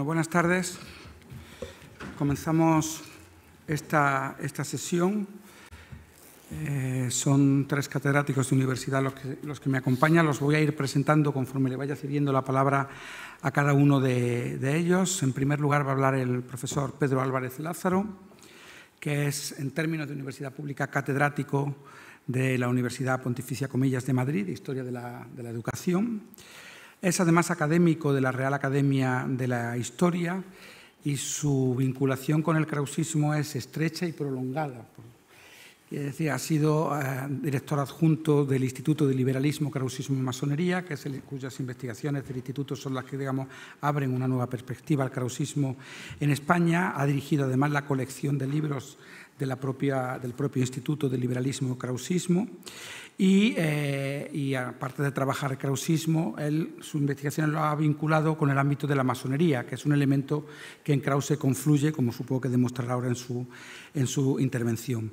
buenas tardes. Comenzamos esta, sesión. Eh, son tres catedráticos de universidad los que, me acompañan. Los voy a ir presentando conforme le vaya cediendo la palabra a cada uno de, ellos. En primer lugar va a hablar el profesor Pedro Álvarez Lázaro, que es, en términos de universidad pública, catedrático de la Universidad Pontificia Comillas de Madrid, de Historia de la, de la Educación. Es además académico de la Real Academia de la Historia y su vinculación con el krausismo es estrecha y prolongada. ha sido eh, director adjunto del Instituto de Liberalismo, Krausismo y Masonería, cuyas investigaciones del instituto son las que, abren una nueva perspectiva al krausismo en España. Ha dirigido además la colección de libros del propio Instituto de Liberalismo y eh, y, aparte de trabajar krausismo, su investigación lo ha vinculado con el ámbito de la masonería, que es un elemento que en Krause confluye, como supongo que demostrará ahora en su, en su intervención.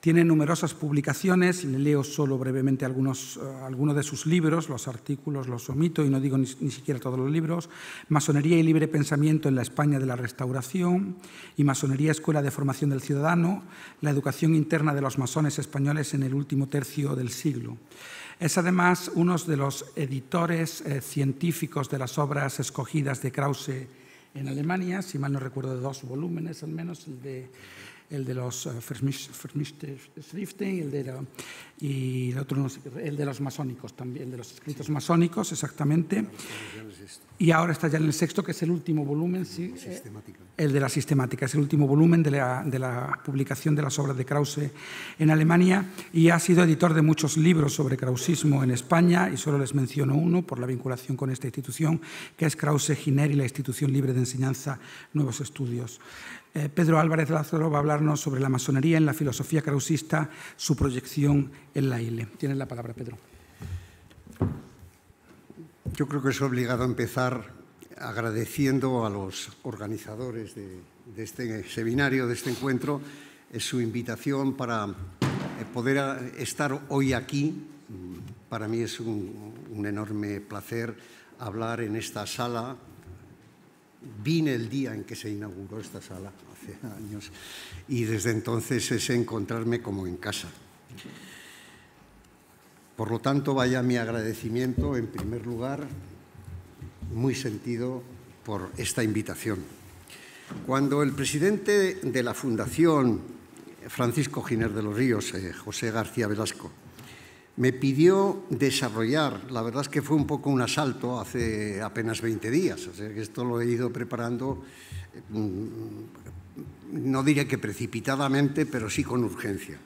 Tiene numerosas publicaciones, le leo solo brevemente algunos, eh, algunos de sus libros, los artículos los omito y no digo ni, siquiera todos los libros. Masonería y libre pensamiento en la España de la Restauración y Masonería Escuela de Formación del Ciudadano, la educación interna de los masones españoles en el último tercio del siglo. Es además uno de los editores eh, científicos de las obras escogidas de Krause en Alemania, si mal no recuerdo, de dos volúmenes al menos, el de el de los eh, Schriften, el de y el otro el de los masónicos también, de los escritos masónicos, exactamente. Y ahora está ya en el sexto, que es el último volumen, sí, eh, el de la sistemática, es el último volumen de la, de la publicación de las obras de Krause en Alemania y ha sido editor de muchos libros sobre krausismo en España y solo les menciono uno por la vinculación con esta institución, que es Krause Giner y la Institución Libre de Enseñanza Nuevos Estudios. Eh, Pedro Álvarez Lázaro va a hablarnos sobre la masonería en la filosofía krausista, su proyección en la ILE. Tienes la palabra, Pedro. Yo creo que es obligado empezar agradeciendo a los organizadores de, este seminario, de este encuentro, eh, su invitación para eh, poder estar hoy aquí. Mm, para mí es un enorme placer hablar en esta sala vine el día en que se inauguró esta sala, hace años, y desde entonces es encontrarme como en casa. Por lo tanto, vaya mi agradecimiento, en primer lugar, muy sentido por esta invitación. Cuando el presidente de la Fundación, Francisco Giner de los Ríos, eh, José García Velasco, me pidió desarrollar, la verdad es que fue un poco un asalto hace apenas 20 días, esto lo he ido preparando, mm, no diría que precipitadamente, pero sí con urgencia.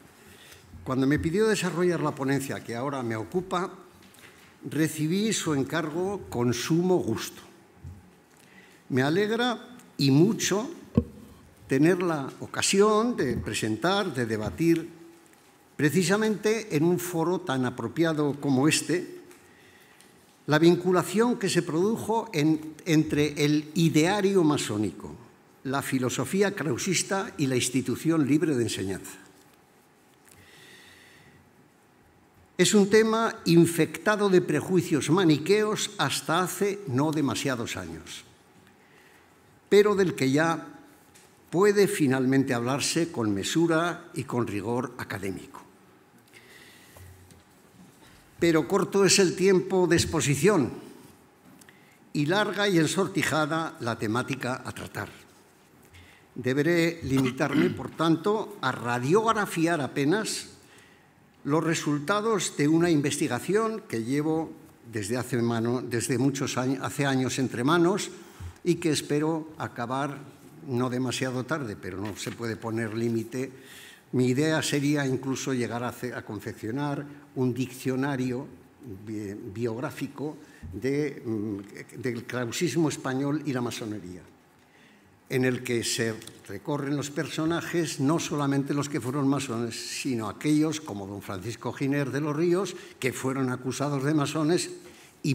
Cuando me pidió desarrollar la ponencia que ahora me ocupa, recibí su encargo con sumo gusto. Me alegra y mucho tener la ocasión de presentar, de debatir Precisamente en un foro tan apropiado como este, la vinculación que se produjo entre el ideario masónico, la filosofía krausista y la institución libre de enseñanza. Es un tema infectado de prejuicios maniqueos hasta hace no demasiados años, pero del que ya puede finalmente hablarse con mesura y con rigor académico pero corto es el tiempo de exposición y larga y ensortijada la temática a tratar. Deberé limitarme, por tanto, a radiografiar apenas los resultados de una investigación que llevo desde hace, desde muchos años, hace años entre manos y que espero acabar no demasiado tarde, pero no se puede poner límite mi idea sería incluso llegar a, confeccionar un diccionario biográfico mm, del clausismo español y la masonería, en el que se recorren los personajes, no solamente los que fueron masones, sino aquellos como don Francisco Giner de los Ríos, que fueron acusados de masones y,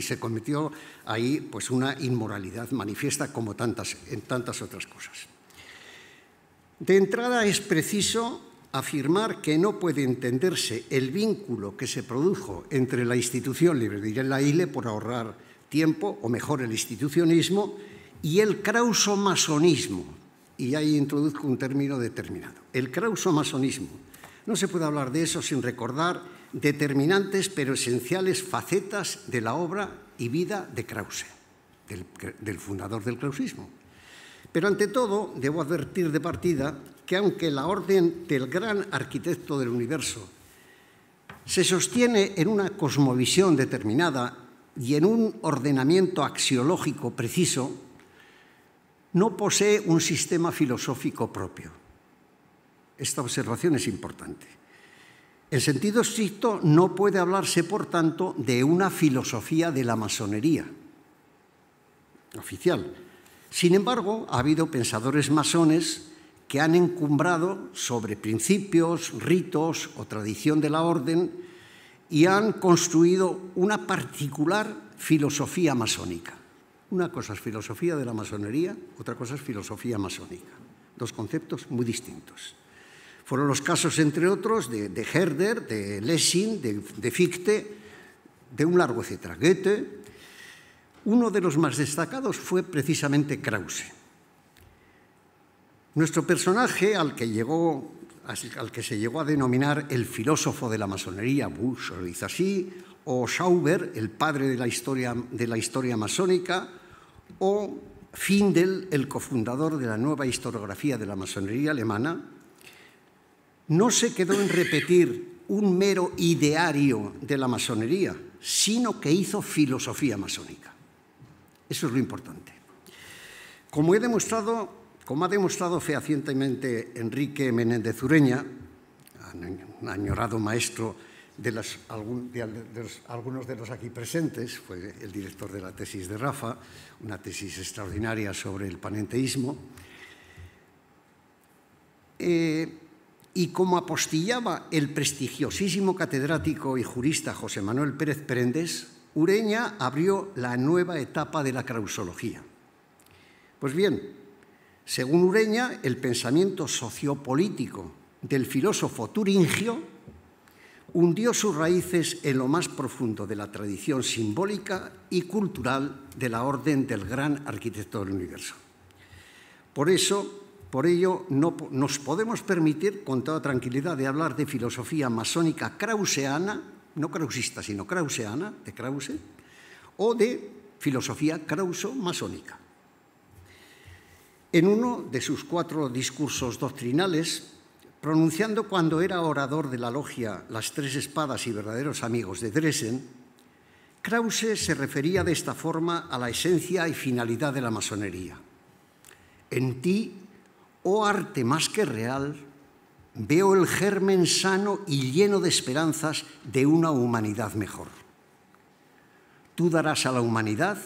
se cometió ahí pues una inmoralidad manifiesta como tantas, en tantas otras cosas. De entrada es preciso afirmar que no puede entenderse el vínculo que se produjo entre la institución libre de la ILE por ahorrar tiempo, o mejor, el institucionismo, y el krausomasonismo. Y ahí introduzco un término determinado, el krausomasonismo. No se puede hablar de eso sin recordar determinantes pero esenciales facetas de la obra y vida de Krause, del fundador del krausismo. Pero ante todo, debo advertir de partida que aunque la orden del gran arquitecto del universo se sostiene en una cosmovisión determinada y en un ordenamiento axiológico preciso, no posee un sistema filosófico propio. Esta observación es importante. En sentido estricto, no puede hablarse, por tanto, de una filosofía de la masonería oficial, sin embargo, ha habido pensadores masones que han encumbrado sobre principios, ritos o tradición de la orden y han construido una particular filosofía masónica. Una cosa es filosofía de la masonería, otra cosa es filosofía masónica. Dos conceptos muy distintos. Fueron los casos, entre otros, de, Herder, de Lessing, de, de Fichte, de un largo etcétera, Goethe, uno de los más destacados fue precisamente Krause. Nuestro personaje, al que, llegó, al que se llegó a denominar el filósofo de la masonería, Bush lo así, o Schauber, el padre de la historia, de la historia masónica, o Findel, el cofundador de la nueva historiografía de la masonería alemana, no se quedó en repetir un mero ideario de la masonería, sino que hizo filosofía masónica. Eso es lo importante. Como ha demostrado fehacientemente Enrique Menéndez Ureña, un añorado maestro de, algunos de los aquí presentes, fue el director de la tesis de Rafa, una tesis extraordinaria sobre el panenteísmo, eh, y como apostillaba el prestigiosísimo catedrático y jurista José Manuel Pérez Prendes, Ureña abrió la nueva etapa de la crausología. Pues bien, según Ureña, el pensamiento sociopolítico del filósofo turingio hundió sus raíces en lo más profundo de la tradición simbólica y cultural de la orden del gran arquitecto del universo. Por eso, por ello, no, nos podemos permitir con toda tranquilidad de hablar de filosofía masónica krauseana no krausista, sino krauseana, de Krause, o de filosofía krauso-masónica. En uno de sus cuatro discursos doctrinales, pronunciando cuando era orador de la logia Las Tres Espadas y Verdaderos Amigos de Dresden, Krause se refería de esta forma a la esencia y finalidad de la masonería. En ti, oh arte más que real, veo el germen sano y lleno de esperanzas de una humanidad mejor. Tú darás a la humanidad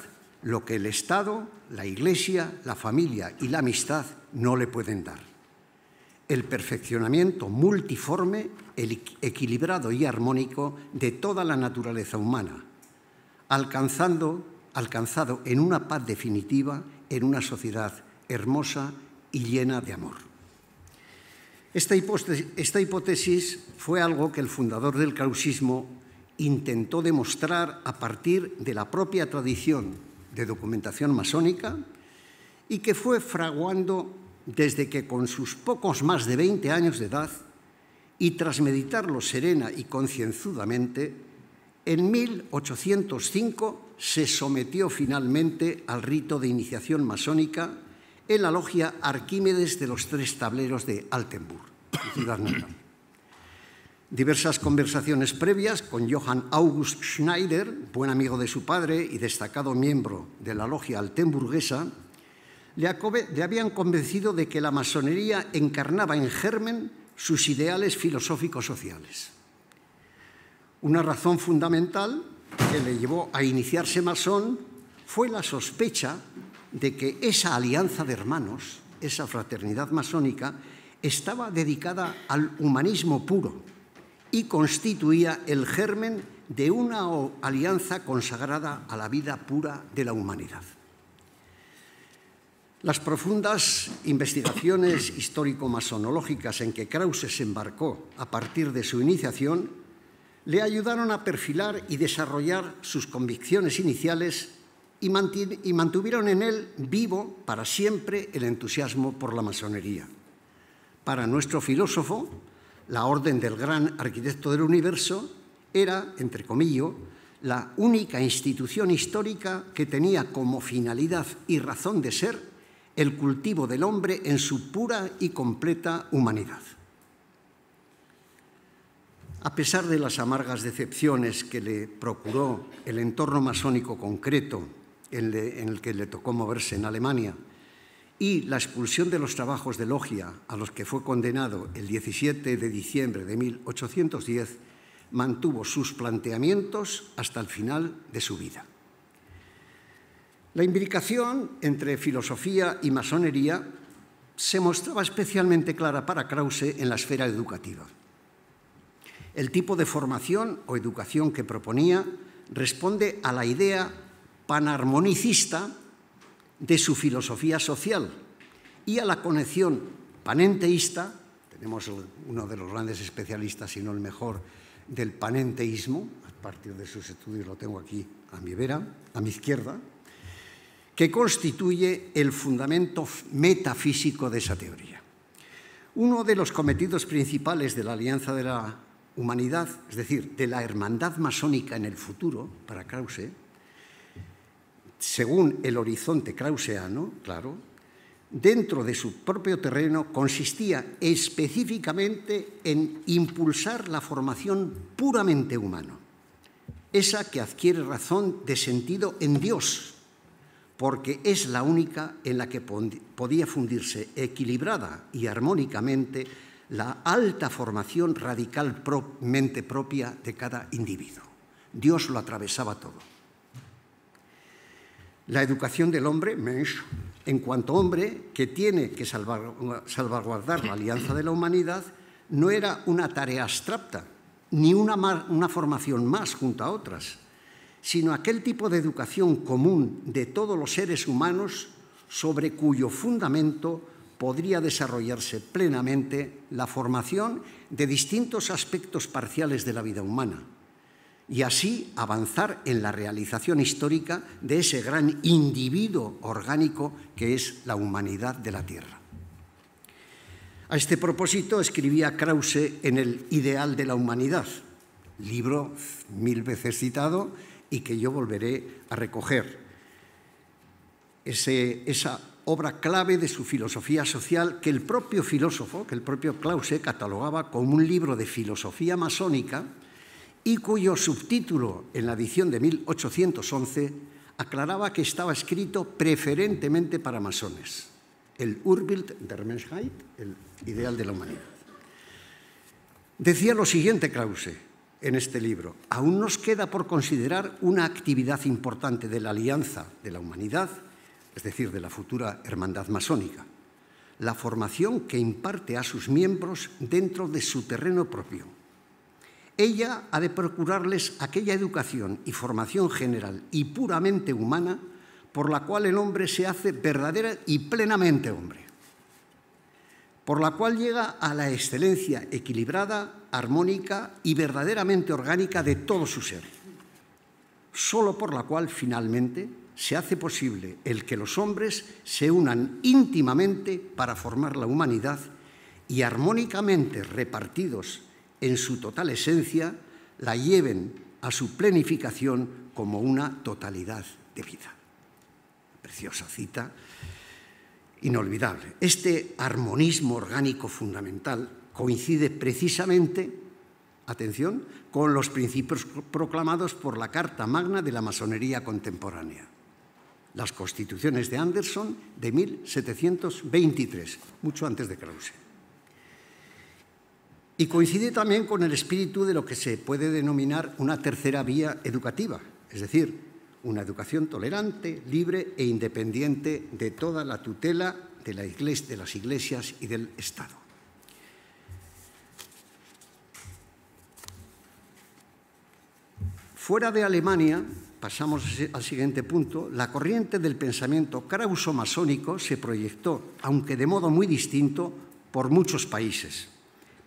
lo que el Estado, la Iglesia, la familia y la amistad no le pueden dar. El perfeccionamiento multiforme, equilibrado y armónico de toda la naturaleza humana, alcanzando, alcanzado en una paz definitiva, en una sociedad hermosa y llena de amor. Esta hipótesis, fue algo que el fundador del causismo intentó demostrar a partir de la propia tradición de documentación masónica y que fue fraguando desde que con sus pocos más de 20 años de edad y tras meditarlo serena y concienzudamente, en 1805 se sometió finalmente al rito de iniciación masónica en la logia Arquímedes de los Tres Tableros de Altenburg, ciudad Diversas conversaciones previas con Johann August Schneider, buen amigo de su padre y destacado miembro de la logia altenburguesa, le, habían convencido de que la masonería encarnaba en germen sus ideales filosóficos sociales. Una razón fundamental que le llevó a iniciarse masón fue la sospecha de que esa alianza de hermanos, esa fraternidad masónica, estaba dedicada al humanismo puro y constituía el germen de una alianza consagrada a la vida pura de la humanidad. Las profundas investigaciones histórico-masonológicas en que Krause se embarcó a partir de su iniciación le ayudaron a perfilar y desarrollar sus convicciones iniciales y, mantuvieron en él vivo para siempre el entusiasmo por la masonería. Para nuestro filósofo, la orden del gran arquitecto del universo era, entre comillas, la única institución histórica que tenía como finalidad y razón de ser el cultivo del hombre en su pura y completa humanidad. A pesar de las amargas decepciones que le procuró el entorno masónico concreto en, el que le tocó moverse en Alemania, y la expulsión de los trabajos de Logia, a los que fue condenado el 17 de diciembre de 1810, mantuvo sus planteamientos hasta el final de su vida. La imbricación entre filosofía y masonería se mostraba especialmente clara para Krause en la esfera educativa. El tipo de formación o educación que proponía responde a la idea panarmonicista de su filosofía social y a la conexión panenteísta, tenemos uno de los grandes especialistas, si no el mejor, del panenteísmo, a partir de sus estudios lo tengo aquí a mi vera, a mi izquierda, que constituye el fundamento metafísico de esa teoría. Uno de los cometidos principales de la Alianza de la Humanidad, es decir, de la hermandad masónica en el futuro, para Krause, según el horizonte krauseano, claro, dentro de su propio terreno consistía específicamente en impulsar la formación puramente humana, esa que adquiere razón de sentido en Dios, porque es la única en la que podía fundirse equilibrada y armónicamente la alta formación radicalmente propia de cada individuo. Dios lo atravesaba todo la educación del hombre, en cuanto hombre que tiene que salvaguardar la alianza de la humanidad, no era una tarea abstracta, ni una, una formación más junto a otras, sino aquel tipo de educación común de todos los seres humanos sobre cuyo fundamento podría desarrollarse plenamente la formación de distintos aspectos parciales de la vida humana, y así avanzar en la realización histórica de ese gran individuo orgánico que es la humanidad de la Tierra. A este propósito escribía Krause en El Ideal de la Humanidad, libro mil veces citado y que yo volveré a recoger. esa obra clave de su filosofía social que el propio filósofo, que el propio Krause catalogaba como un libro de filosofía masónica, y cuyo subtítulo en la edición de 1811 aclaraba que estaba escrito preferentemente para masones, el Urbild der Menschheit, el ideal de la humanidad. Decía lo siguiente Krause en este libro, aún nos queda por considerar una actividad importante de la alianza de la humanidad, es decir, de la futura hermandad masónica, la formación que imparte a sus miembros dentro de su terreno propio ella ha de procurarles aquella educación y formación general y puramente humana por la cual el hombre se hace verdadera y plenamente hombre, por la cual llega a la excelencia equilibrada, armónica y verdaderamente orgánica de todo su ser, solo por la cual finalmente se hace posible el que los hombres se unan íntimamente para formar la humanidad y armónicamente repartidos en su total esencia, la lleven a su planificación como una totalidad de vida. Preciosa cita, inolvidable. Este armonismo orgánico fundamental coincide precisamente, atención, con los principios proclamados por la Carta Magna de la Masonería Contemporánea, las constituciones de Anderson de 1723, mucho antes de Krause y coincide también con el espíritu de lo que se puede denominar una tercera vía educativa, es decir, una educación tolerante, libre e independiente de toda la tutela de, la de las iglesias y del Estado. Fuera de Alemania, pasamos al siguiente punto, la corriente del pensamiento krauso-masónico se proyectó, aunque de modo muy distinto, por muchos países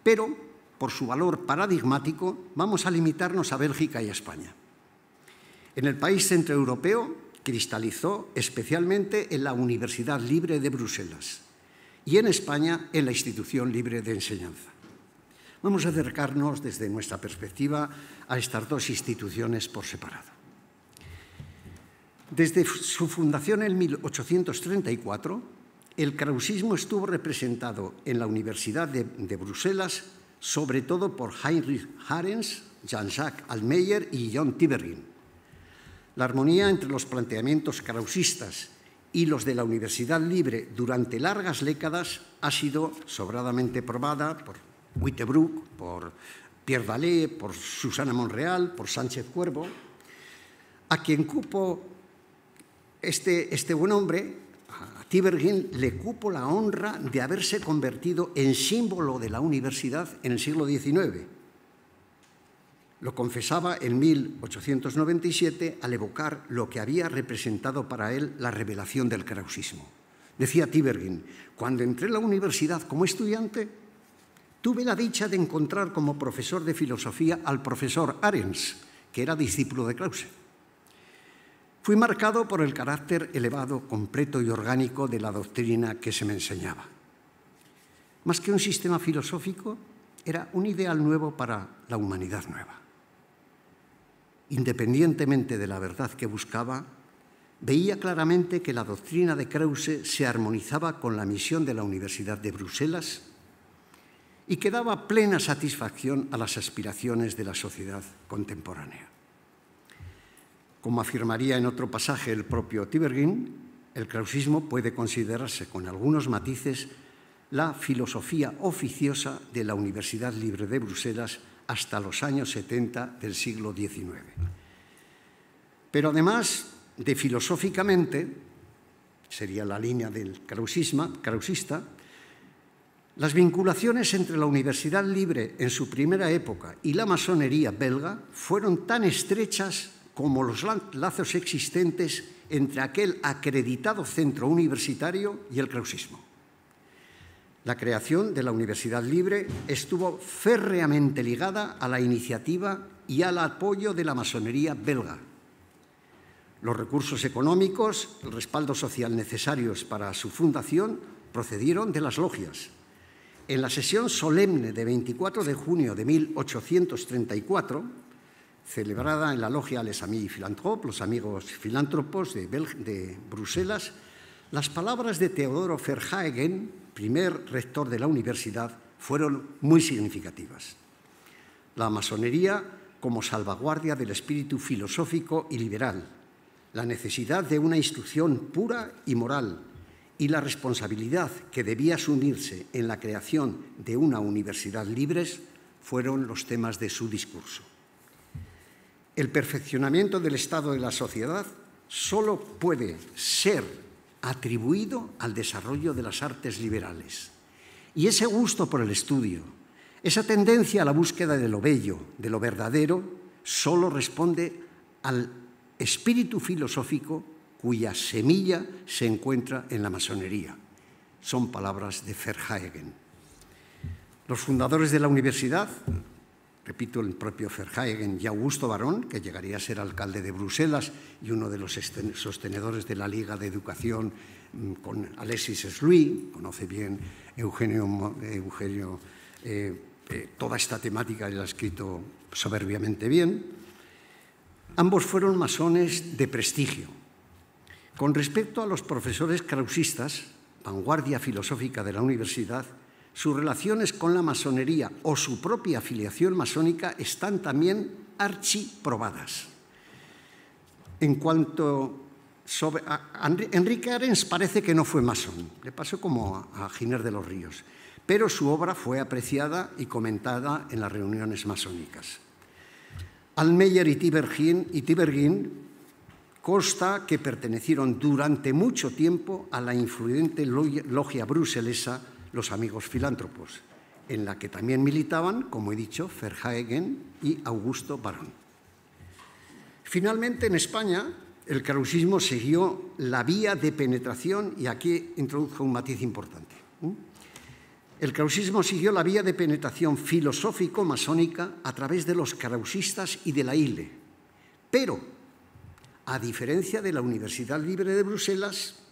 pero por su valor paradigmático vamos a limitarnos a Bélgica y a España. En el país centroeuropeo cristalizó especialmente en la Universidad Libre de Bruselas y en España en la Institución Libre de Enseñanza. Vamos a acercarnos desde nuestra perspectiva a estas dos instituciones por separado. Desde su fundación en 1834, el krausismo estuvo representado en la Universidad de, Bruselas sobre todo por Heinrich Harens, Jean-Jacques Almeyer y John Tiberin. La armonía entre los planteamientos krausistas y los de la Universidad Libre durante largas décadas ha sido sobradamente probada por Wittebrook, por Pierre Vallée, por Susana Monreal, por Sánchez Cuervo, a quien cupo este, este buen hombre Tibergin le cupo la honra de haberse convertido en símbolo de la universidad en el siglo XIX. Lo confesaba en 1897 al evocar lo que había representado para él la revelación del krausismo. Decía Tibergin, cuando entré a la universidad como estudiante, tuve la dicha de encontrar como profesor de filosofía al profesor Arens, que era discípulo de Krause fui marcado por el carácter elevado, completo y orgánico de la doctrina que se me enseñaba. Más que un sistema filosófico, era un ideal nuevo para la humanidad nueva. Independientemente de la verdad que buscaba, veía claramente que la doctrina de Krause se armonizaba con la misión de la Universidad de Bruselas y que daba plena satisfacción a las aspiraciones de la sociedad contemporánea. Como afirmaría en otro pasaje el propio Tibergin, el krausismo puede considerarse, con algunos matices, la filosofía oficiosa de la Universidad Libre de Bruselas hasta los años 70 del siglo XIX. Pero además de filosóficamente, sería la línea del krausista, las vinculaciones entre la Universidad Libre en su primera época y la masonería belga fueron tan estrechas como los lazos existentes entre aquel acreditado centro universitario y el clausismo. La creación de la Universidad Libre estuvo férreamente ligada a la iniciativa y al apoyo de la masonería belga. Los recursos económicos, el respaldo social necesarios para su fundación procedieron de las logias. En la sesión solemne de 24 de junio de 1834, celebrada en la logia Les Amis Philanthropes, los amigos filántropos de, Bruselas, las palabras de Teodoro Verhaegen, primer rector de la universidad, fueron muy significativas. La masonería como salvaguardia del espíritu filosófico y liberal, la necesidad de una instrucción pura y moral y la responsabilidad que debía asumirse en la creación de una universidad libres fueron los temas de su discurso. El perfeccionamiento del estado de la sociedad solo puede ser atribuido al desarrollo de las artes liberales. Y ese gusto por el estudio, esa tendencia a la búsqueda de lo bello, de lo verdadero, solo responde al espíritu filosófico cuya semilla se encuentra en la masonería. Son palabras de Verhaegen. Los fundadores de la universidad repito, el propio Verheigen y Augusto Barón, que llegaría a ser alcalde de Bruselas y uno de los sostenedores de la Liga de Educación mm, con Alexis Sluy, conoce bien Eugenio, Eugenio eh, eh, toda esta temática y la ha escrito soberbiamente bien. Ambos fueron masones de prestigio. Con respecto a los profesores krausistas, vanguardia filosófica de la universidad, sus relaciones con la masonería o su propia afiliación masónica están también archiprobadas. En cuanto a Enrique Arens parece que no fue masón, le pasó como a Giner de los Ríos, pero su obra fue apreciada y comentada en las reuniones masónicas. Almeyer y Tibergin, y Tibergin consta que pertenecieron durante mucho tiempo a la influyente logia bruselesa los amigos filántropos, en la que también militaban, como he dicho, Ferhaegen y Augusto Barón. Finalmente, en España, el carusismo siguió la vía de penetración, y aquí introduzco un matiz importante. El carusismo siguió la vía de penetración filosófico-masónica a través de los carusistas y de la ILE. Pero, a diferencia de la Universidad Libre de Bruselas,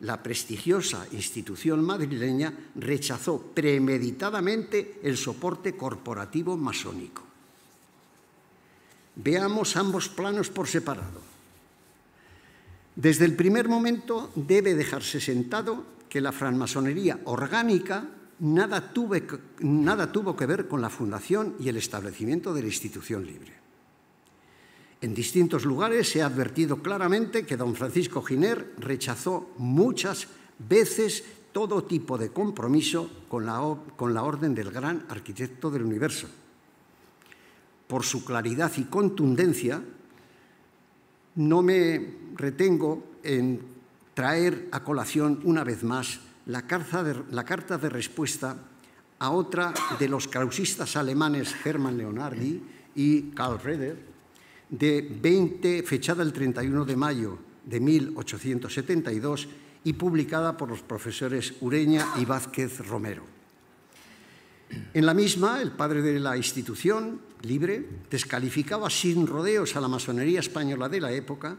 la prestigiosa institución madrileña rechazó premeditadamente el soporte corporativo masónico. Veamos ambos planos por separado. Desde el primer momento debe dejarse sentado que la francmasonería orgánica nada, nada tuvo que ver con la fundación y el establecimiento de la institución libre. En distintos lugares se ha advertido claramente que don Francisco Giner rechazó muchas veces todo tipo de compromiso con la, orden del gran arquitecto del universo. Por su claridad y contundencia, no me retengo en traer a colación una vez más la carta de, la carta de respuesta a otra de los clausistas alemanes Hermann Leonardi y Karl Reder, de 20, fechada el 31 de mayo de 1872 y publicada por los profesores Ureña y Vázquez Romero. En la misma, el padre de la institución, Libre, descalificaba sin rodeos a la masonería española de la época,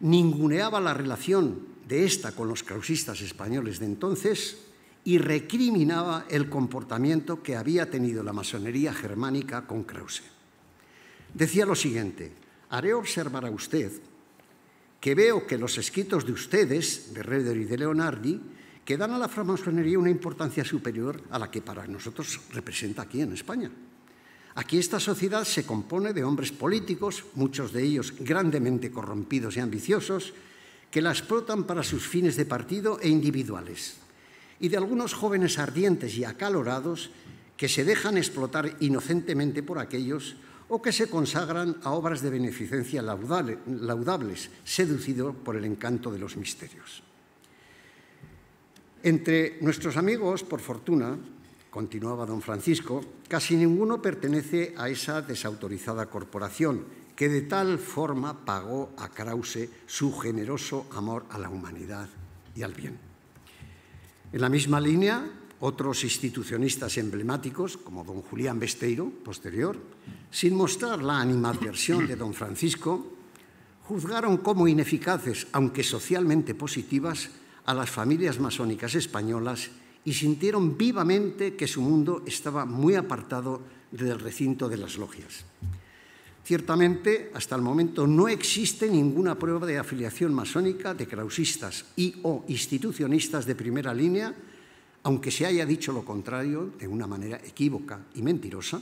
ninguneaba la relación de esta con los clausistas españoles de entonces y recriminaba el comportamiento que había tenido la masonería germánica con Krause. Decía lo siguiente, haré observar a usted que veo que los escritos de ustedes, de Reder y de Leonardi, que dan a la francmasonería una importancia superior a la que para nosotros representa aquí en España. Aquí esta sociedad se compone de hombres políticos, muchos de ellos grandemente corrompidos y ambiciosos, que la explotan para sus fines de partido e individuales, y de algunos jóvenes ardientes y acalorados que se dejan explotar inocentemente por aquellos o que se consagran a obras de beneficencia laudables, seducido por el encanto de los misterios. Entre nuestros amigos, por fortuna, continuaba don Francisco, casi ninguno pertenece a esa desautorizada corporación que de tal forma pagó a Krause su generoso amor a la humanidad y al bien. En la misma línea, otros institucionistas emblemáticos, como don Julián Besteiro, posterior, sin mostrar la animadversión de don Francisco, juzgaron como ineficaces, aunque socialmente positivas, a las familias masónicas españolas y sintieron vivamente que su mundo estaba muy apartado del recinto de las logias. Ciertamente, hasta el momento no existe ninguna prueba de afiliación masónica de clausistas y o institucionistas de primera línea aunque se haya dicho lo contrario de una manera equívoca y mentirosa,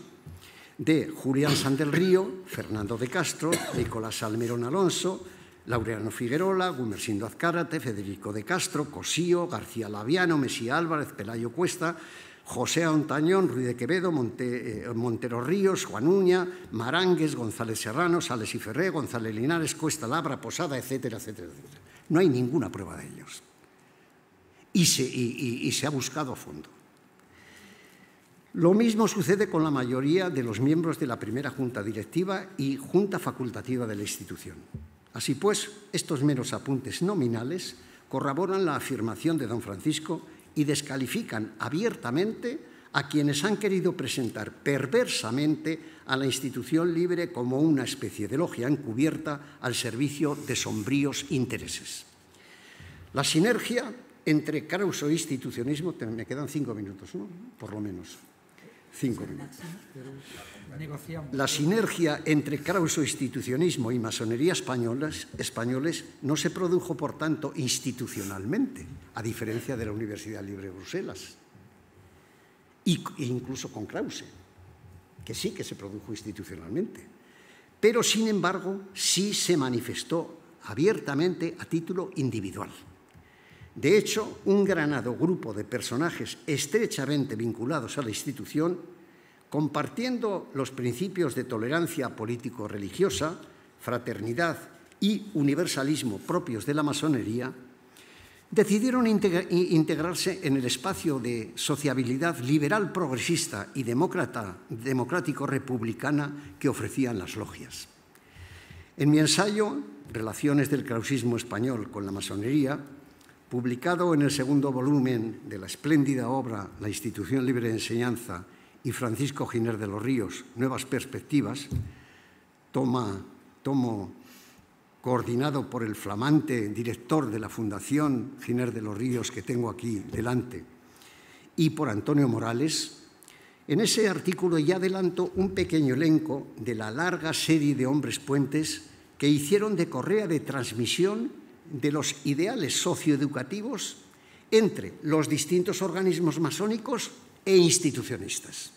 de Julián Sandel Río, Fernando de Castro, Nicolás Almerón Alonso, Laureano Figuerola, Gumersindo Azcárate, Federico de Castro, Cosío, García Laviano, Mesía Álvarez, Pelayo Cuesta, José Antañón, Ruiz de Quevedo, eh, Montero Ríos, Juan Uña, Marangues, González Serrano, Sales y Ferré, González Linares, Cuesta Labra, Posada, etcétera, etcétera, etcétera. No hay ninguna prueba de ellos y se, ha buscado a fondo. Lo mismo sucede con la mayoría de los miembros de la primera junta directiva y junta facultativa de la institución. Así pues, estos meros apuntes nominales corroboran la afirmación de don Francisco y descalifican abiertamente a quienes han querido presentar perversamente a la institución libre como una especie de logia encubierta al servicio de sombríos intereses. La sinergia entre Krauso e institucionismo, me quedan cinco minutos, ¿no? por lo menos. Cinco minutos. La sinergia entre Krauso institucionismo y masonería españoles no se produjo, por tanto, institucionalmente, a diferencia de la Universidad Libre de Bruselas, e incluso con Krause, que sí que se produjo institucionalmente. Pero, sin embargo, sí se manifestó abiertamente a título individual. De hecho, un granado grupo de personajes estrechamente vinculados a la institución, compartiendo los principios de tolerancia político-religiosa, fraternidad y universalismo propios de la masonería, decidieron integrarse en el espacio de sociabilidad liberal progresista y demócrata democrático republicana que ofrecían las logias. En mi ensayo Relaciones del clausismo español con la masonería publicado en el segundo volumen de la espléndida obra La Institución Libre de Enseñanza y Francisco Giner de los Ríos, Nuevas Perspectivas, tomo coordinado por el flamante director de la Fundación Giner de los Ríos que tengo aquí delante, y por Antonio Morales, en ese artículo ya adelanto un pequeño elenco de la larga serie de hombres puentes que hicieron de correa de transmisión de los ideales socioeducativos entre los distintos organismos masónicos e institucionistas.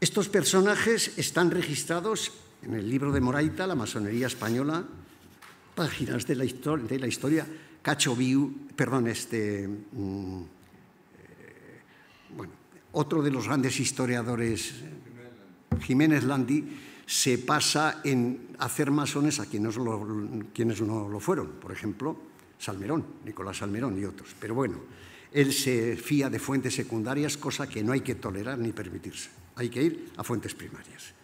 Estos personajes están registrados en el libro de Moraita, La masonería española, páginas de la, historia, de la perdón, este, mm, eh, otro de los grandes historiadores, Jiménez Landi se pasa en hacer masones a quienes, no lo fueron, por ejemplo, Salmerón, Nicolás Salmerón y otros. Pero bueno, él se fía de fuentes secundarias, cosa que no hay que tolerar ni permitirse. Hay que ir a fuentes primarias.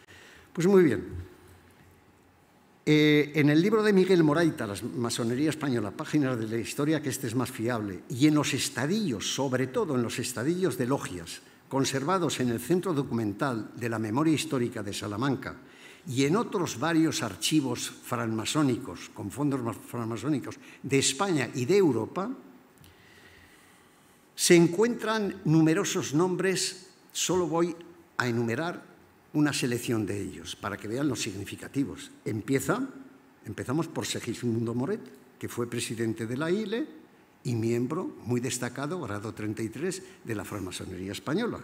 Pues muy bien. Eh, en el libro de Miguel Moraita, La masonería española, páginas de la historia, que este es más fiable, y en los estadillos, sobre todo en los estadillos de logias, conservados en el Centro Documental de la Memoria Histórica de Salamanca y en otros varios archivos francmasónicos, con fondos francmasónicos de España y de Europa, se encuentran numerosos nombres, solo voy a enumerar una selección de ellos para que vean los significativos. Empieza, empezamos por Segismundo Moret, que fue presidente de la ILE y miembro muy destacado, grado 33, de la franmasonería española.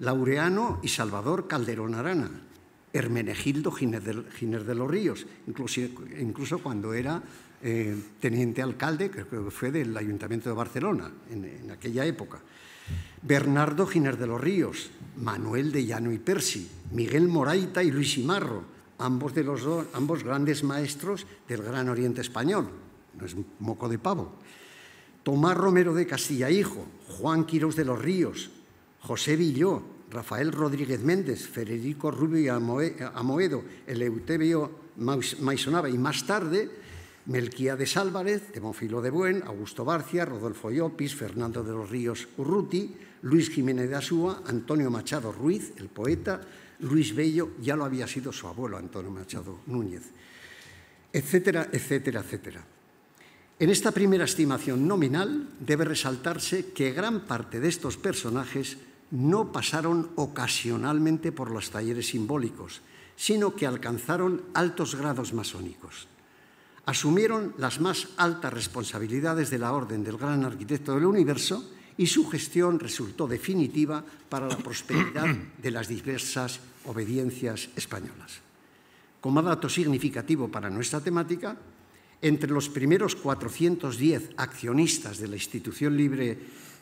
Laureano y Salvador Calderón Arana, Hermenegildo Giner de, los Ríos, incluso, incluso cuando era eh, teniente alcalde, que fue del Ayuntamiento de Barcelona en, aquella época. Bernardo Giner de los Ríos, Manuel de Llano y Persi, Miguel Moraita y Luis Imarro, ambos, de los ambos grandes maestros del Gran Oriente Español, no es moco de pavo. Tomás Romero de Castilla Hijo, Juan Quirós de los Ríos, José Villó, Rafael Rodríguez Méndez, Federico Rubio Amoedo, el Eutebio Maisonaba y más tarde Melquíades Álvarez, Demófilo de Buen, Augusto Barcia, Rodolfo Iopis, Fernando de los Ríos Urruti, Luis Jiménez de Asúa, Antonio Machado Ruiz, el poeta, Luis Bello, ya lo había sido su abuelo Antonio Machado Núñez, etcétera, etcétera, etcétera. En esta primera estimación nominal debe resaltarse que gran parte de estos personajes no pasaron ocasionalmente por los talleres simbólicos, sino que alcanzaron altos grados masónicos. Asumieron las más altas responsabilidades de la Orden del Gran Arquitecto del Universo y su gestión resultó definitiva para la prosperidad de las diversas obediencias españolas. Como dato significativo para nuestra temática, entre los primeros 410 accionistas de la institución libre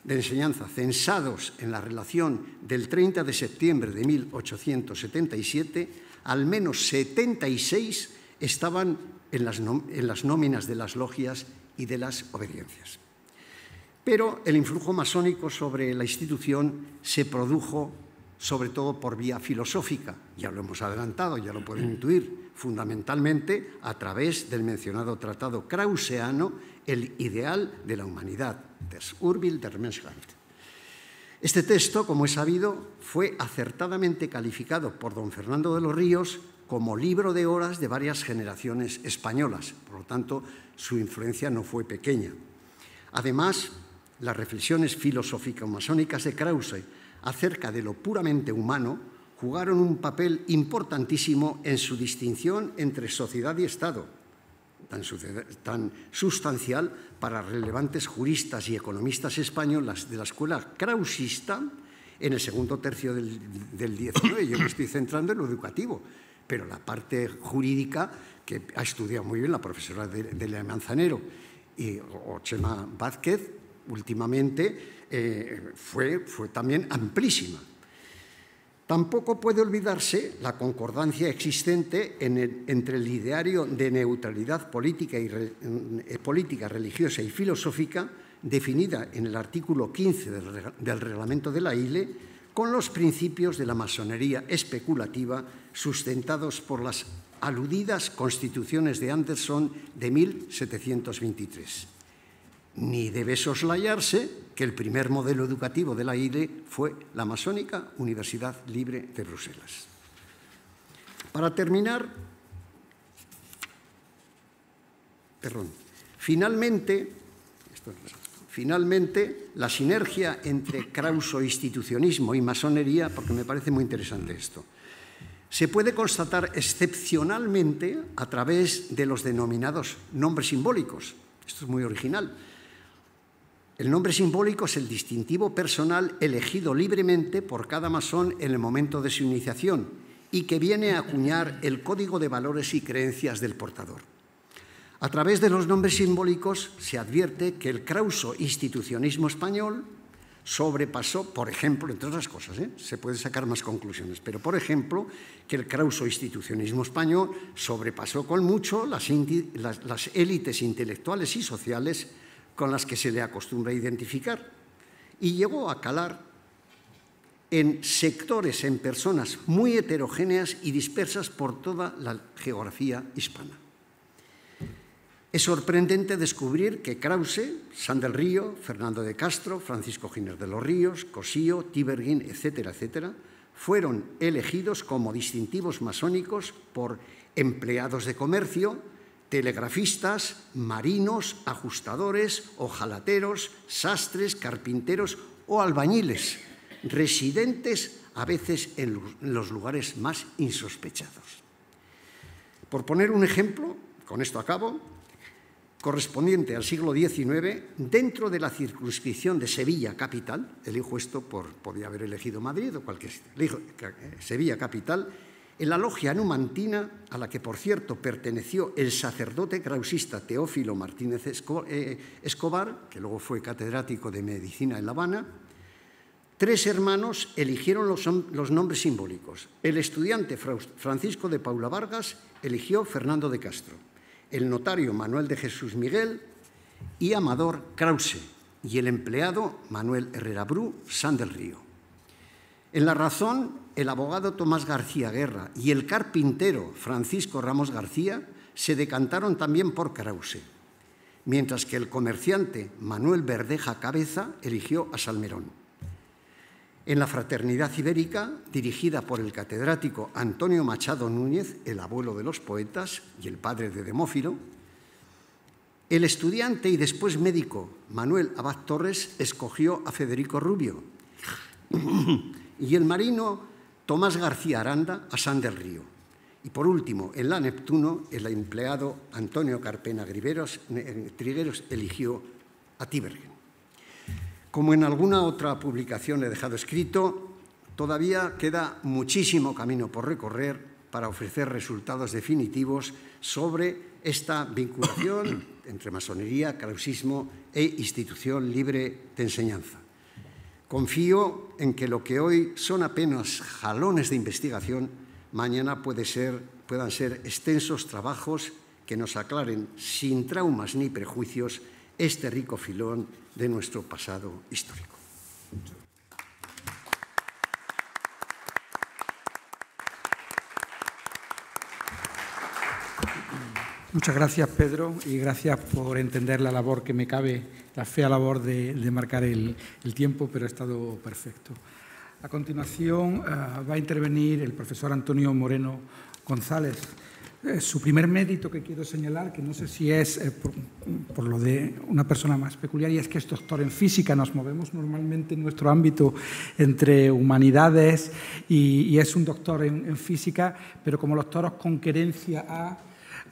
de enseñanza censados en la relación del 30 de septiembre de 1877, al menos 76 estaban en las, en las nóminas de las logias y de las obediencias. Pero el influjo masónico sobre la institución se produjo sobre todo por vía filosófica, ya lo hemos adelantado, ya lo pueden intuir, fundamentalmente a través del mencionado tratado krauseano El ideal de la humanidad, des Urbil der Menschheit. Este texto, como es sabido, fue acertadamente calificado por don Fernando de los Ríos como libro de horas de varias generaciones españolas, por lo tanto su influencia no fue pequeña. Además, las reflexiones filosófico-masónicas de Krause acerca de lo puramente humano jugaron un papel importantísimo en su distinción entre sociedad y Estado, tan, sustancial para relevantes juristas y economistas españoles de la escuela krausista en el segundo tercio del, XIX. 19. Yo me estoy centrando en lo educativo, pero la parte jurídica que ha estudiado muy bien la profesora de, de Manzanero y, Ochema Vázquez últimamente eh, fue, también amplísima. Tampoco puede olvidarse la concordancia existente entre el ideario de neutralidad política, y mm, eh, política, religiosa y filosófica definida en el artículo 15 del, del reglamento de la ILE con los principios de la masonería especulativa sustentados por las aludidas constituciones de Anderson de 1723. Ni debe soslayarse que el primer modelo educativo de la IDE fue la masónica Universidad Libre de Bruselas. Para terminar, perdón, finalmente, finalmente, la sinergia entre Krauso institucionismo y masonería, porque me parece muy interesante esto, se puede constatar excepcionalmente a través de los denominados nombres simbólicos. Esto es muy original el nombre simbólico es el distintivo personal elegido libremente por cada masón en el momento de su iniciación y que viene a acuñar el código de valores y creencias del portador. A través de los nombres simbólicos se advierte que el krauso institucionismo español sobrepasó, por ejemplo, entre otras cosas, ¿eh? se pueden sacar más conclusiones, pero por ejemplo, que el krauso institucionismo español sobrepasó con mucho las, las élites intelectuales y sociales con las que se le acostumbra identificar, y llegó a calar en sectores, en personas muy heterogéneas y dispersas por toda la geografía hispana. Es sorprendente descubrir que Krause, San Río, Fernando de Castro, Francisco Giner de los Ríos, Cosío, Tiberguín, etcétera, etcétera, fueron elegidos como distintivos masónicos por empleados de comercio, telegrafistas, marinos, ajustadores, ojalateros, sastres, carpinteros o albañiles, residentes a veces en los lugares más insospechados. Por poner un ejemplo, con esto acabo, correspondiente al siglo XIX, dentro de la circunscripción de Sevilla Capital, elijo esto por, podía haber elegido Madrid o cualquier eh, Sevilla Capital, en la logia numantina, a la que por cierto perteneció el sacerdote krausista Teófilo Martínez eh, Escobar, que luego fue catedrático de medicina en La Habana, tres hermanos eligieron los, nombres simbólicos. El estudiante Francisco de Paula Vargas eligió Fernando de Castro, el notario Manuel de Jesús Miguel y Amador Krause, y el empleado Manuel Herrera Bru, San del Río. En la razón, el abogado Tomás García Guerra y el carpintero Francisco Ramos García se decantaron también por Krause, mientras que el comerciante Manuel Verdeja Cabeza eligió a Salmerón. En la Fraternidad Ibérica, dirigida por el catedrático Antonio Machado Núñez, el abuelo de los poetas y el padre de Demófilo, el estudiante y después médico Manuel Abad Torres escogió a Federico Rubio y el marino Tomás García Aranda a San del Río. Y por último, en la Neptuno, el empleado Antonio Carpena eh, Trigueros eligió a Tibergen. Como en alguna otra publicación he dejado escrito, todavía queda muchísimo camino por recorrer para ofrecer resultados definitivos sobre esta vinculación entre masonería, clausismo e institución libre de enseñanza. Confío en que lo que hoy son apenas jalones de investigación, mañana puedan ser extensos trabajos que nos aclaren sin traumas ni prejuicios este rico filón de nuestro pasado histórico. Muchas gracias, Pedro, y gracias por entender la labor que me cabe la fea labor de, marcar el, tiempo, pero ha estado perfecto. A continuación eh, va a intervenir el profesor Antonio Moreno González. Eh, su primer mérito que quiero señalar, que no sé si es eh, por, lo de una persona más peculiar, y es que es doctor en física. Nos movemos normalmente en nuestro ámbito entre humanidades y, es un doctor en, en, física, pero como los toros con querencia a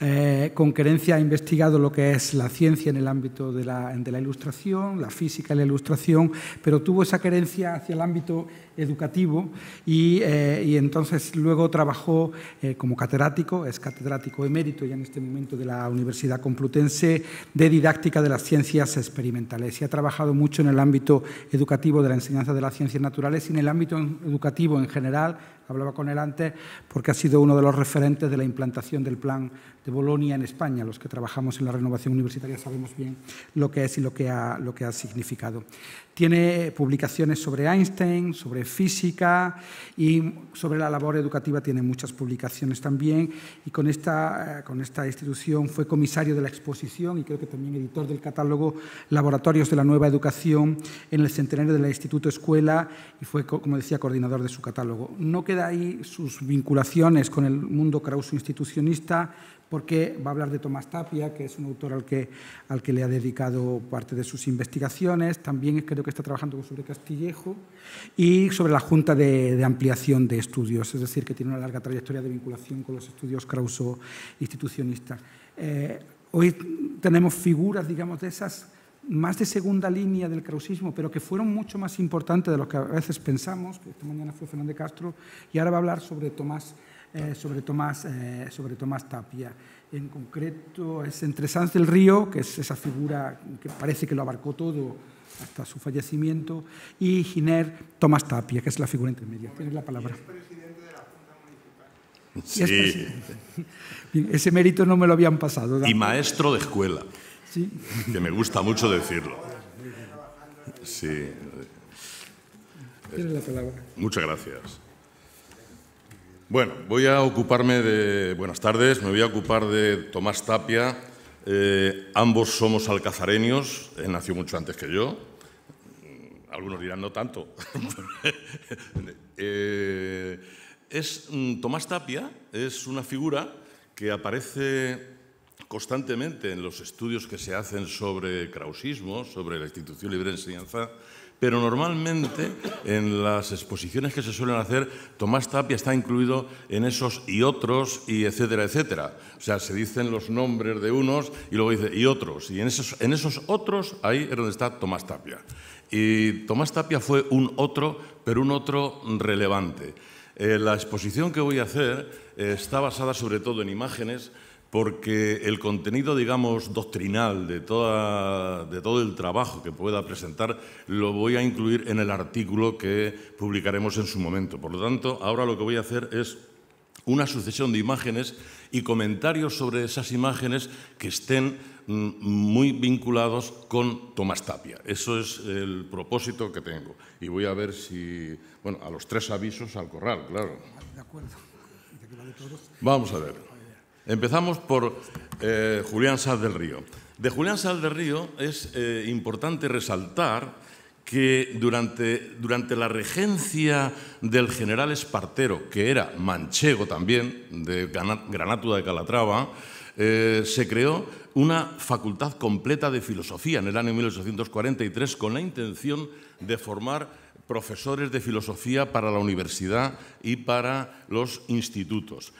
eh, con querencia ha investigado lo que es la ciencia en el ámbito de la, ilustración, la física en la ilustración, pero tuvo esa querencia hacia el ámbito educativo y, eh, entonces luego trabajó eh, como catedrático, es catedrático emérito ya en este momento de la Universidad Complutense de Didáctica de las Ciencias Experimentales y ha trabajado mucho en el ámbito educativo de la enseñanza de las ciencias naturales y en el ámbito educativo en general, Hablaba con él antes porque ha sido uno de los referentes de la implantación del plan de Bolonia en España. Los que trabajamos en la renovación universitaria sabemos bien lo que es y lo que ha, lo que ha significado. Tiene publicaciones sobre Einstein, sobre física y sobre la labor educativa tiene muchas publicaciones también. Y con esta, eh, con esta institución fue comisario de la exposición y creo que también editor del catálogo Laboratorios de la Nueva Educación en el centenario del Instituto Escuela y fue, como decía, coordinador de su catálogo. No queda ahí sus vinculaciones con el mundo krauso-institucionista, porque va a hablar de Tomás Tapia, que es un autor al que, al que le ha dedicado parte de sus investigaciones. También creo que está trabajando sobre Castillejo y sobre la Junta de, Ampliación de Estudios, es decir, que tiene una larga trayectoria de vinculación con los estudios krauso institucionistas. Eh, hoy tenemos figuras, digamos, de esas más de segunda línea del krausismo, pero que fueron mucho más importantes de lo que a veces pensamos, que esta mañana fue Fernández Castro, y ahora va a hablar sobre Tomás eh, sobre, Tomás, eh, sobre Tomás Tapia. En concreto es entre Sanz del Río, que es esa figura que parece que lo abarcó todo hasta su fallecimiento, y Giner Tomás Tapia, que es la figura intermedia. Tiene la palabra. Sí. ese mérito no me lo habían pasado. Y maestro de escuela. Que me gusta mucho decirlo. Sí. Tiene la palabra. Muchas gracias. Bueno, voy a ocuparme de. Buenas tardes, me voy a ocupar de Tomás Tapia. Eh, ambos somos alcazareños, él nació mucho antes que yo. Mm, algunos dirán no tanto. Eh, es, mm, Tomás Tapia es una figura que aparece constantemente en los estudios que se hacen sobre krausismo, sobre la institución libre de enseñanza, pero normalmente en las exposiciones que se suelen hacer, Tomás Tapia está incluido en esos y otros y etcétera, etcétera. O sea, se dicen los nombres de unos y luego dice y otros. Y en esos, otros ahí es donde está Tomás Tapia. Y Tomás Tapia fue un otro, pero un otro relevante. Eh, la exposición que voy a hacer eh, está basada sobre todo en imágenes porque el contenido, digamos, doctrinal de, de todo el trabajo que pueda presentar lo voy a incluir en el artículo que publicaremos en su momento. Por lo tanto, ahora lo que voy a hacer es una sucesión de imágenes y comentarios sobre esas imágenes que estén mm, muy vinculados con Tomás Tapia. Eso es el propósito que tengo. Y voy a ver si, bueno, a los tres avisos al corral, claro. De acuerdo. Vamos a ver. Empezamos por eh, Julián Sal del Río. De Julián Sal del Río es eh, importante resaltar que durante, la regencia del general Espartero, que era manchego también, de Granátula de Calatrava, eh, se creó una facultad completa de filosofía en el año 1843 con la intención de formar profesores de filosofía para la universidad y para los institutos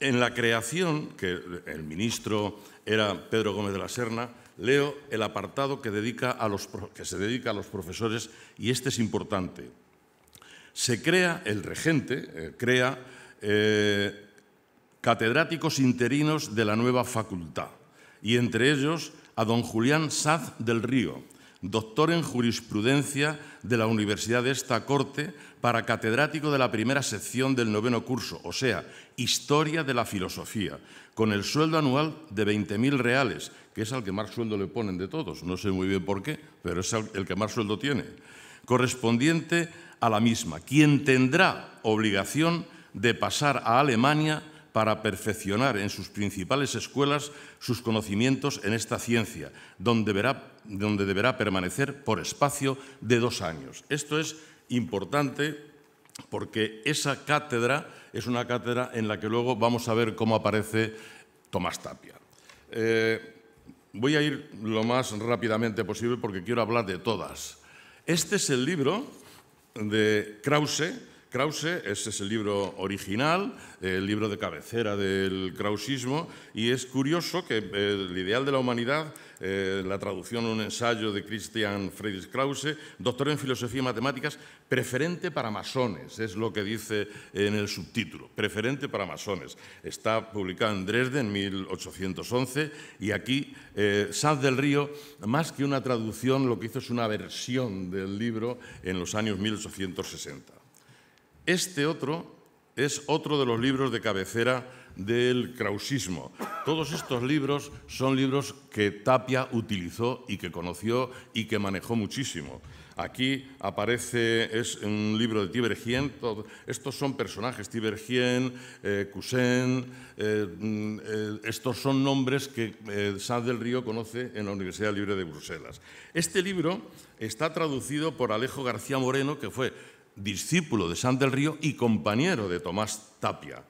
en la creación, que el ministro era Pedro Gómez de la Serna, leo el apartado que, se dedica a los profesores y este es importante. Se crea, el regente eh, crea eh, catedráticos interinos de la nueva facultad y entre ellos a don Julián Saz del Río, doctor en jurisprudencia de la Universidad de esta Corte, para catedrático de la primera sección del noveno curso, o sea, Historia de la Filosofía, con el sueldo anual de 20.000 reales, que es al que más sueldo le ponen de todos, no sé muy bien por qué, pero es el que más sueldo tiene, correspondiente a la misma, quien tendrá obligación de pasar a Alemania para perfeccionar en sus principales escuelas sus conocimientos en esta ciencia, donde deberá, donde deberá permanecer por espacio de dos años. Esto es importante porque esa cátedra es una cátedra en la que luego vamos a ver cómo aparece Tomás Tapia. Eh, voy a ir lo más rápidamente posible porque quiero hablar de todas. Este es el libro de Krause. Krause, ese es el libro original, el libro de cabecera del krausismo, y es curioso que el ideal de la humanidad eh, la traducción un ensayo de Christian Friedrich Krause, doctor en filosofía y matemáticas, preferente para masones, es lo que dice en el subtítulo, preferente para masones. Está publicado en Dresde en 1811 y aquí eh, Sanz del Río, más que una traducción, lo que hizo es una versión del libro en los años 1860. Este otro es otro de los libros de cabecera del krausismo. Todos estos libros son libros que Tapia utilizó y que conoció y que manejó muchísimo. Aquí aparece, es un libro de Tibergien, estos son personajes, Tibergien, eh, Cousin, eh, mm, eh, estos son nombres que eh, Sanz del Río conoce en la Universidad Libre de Bruselas. Este libro está traducido por Alejo García Moreno, que fue discípulo de Sanz del Río y compañero de Tomás Tapia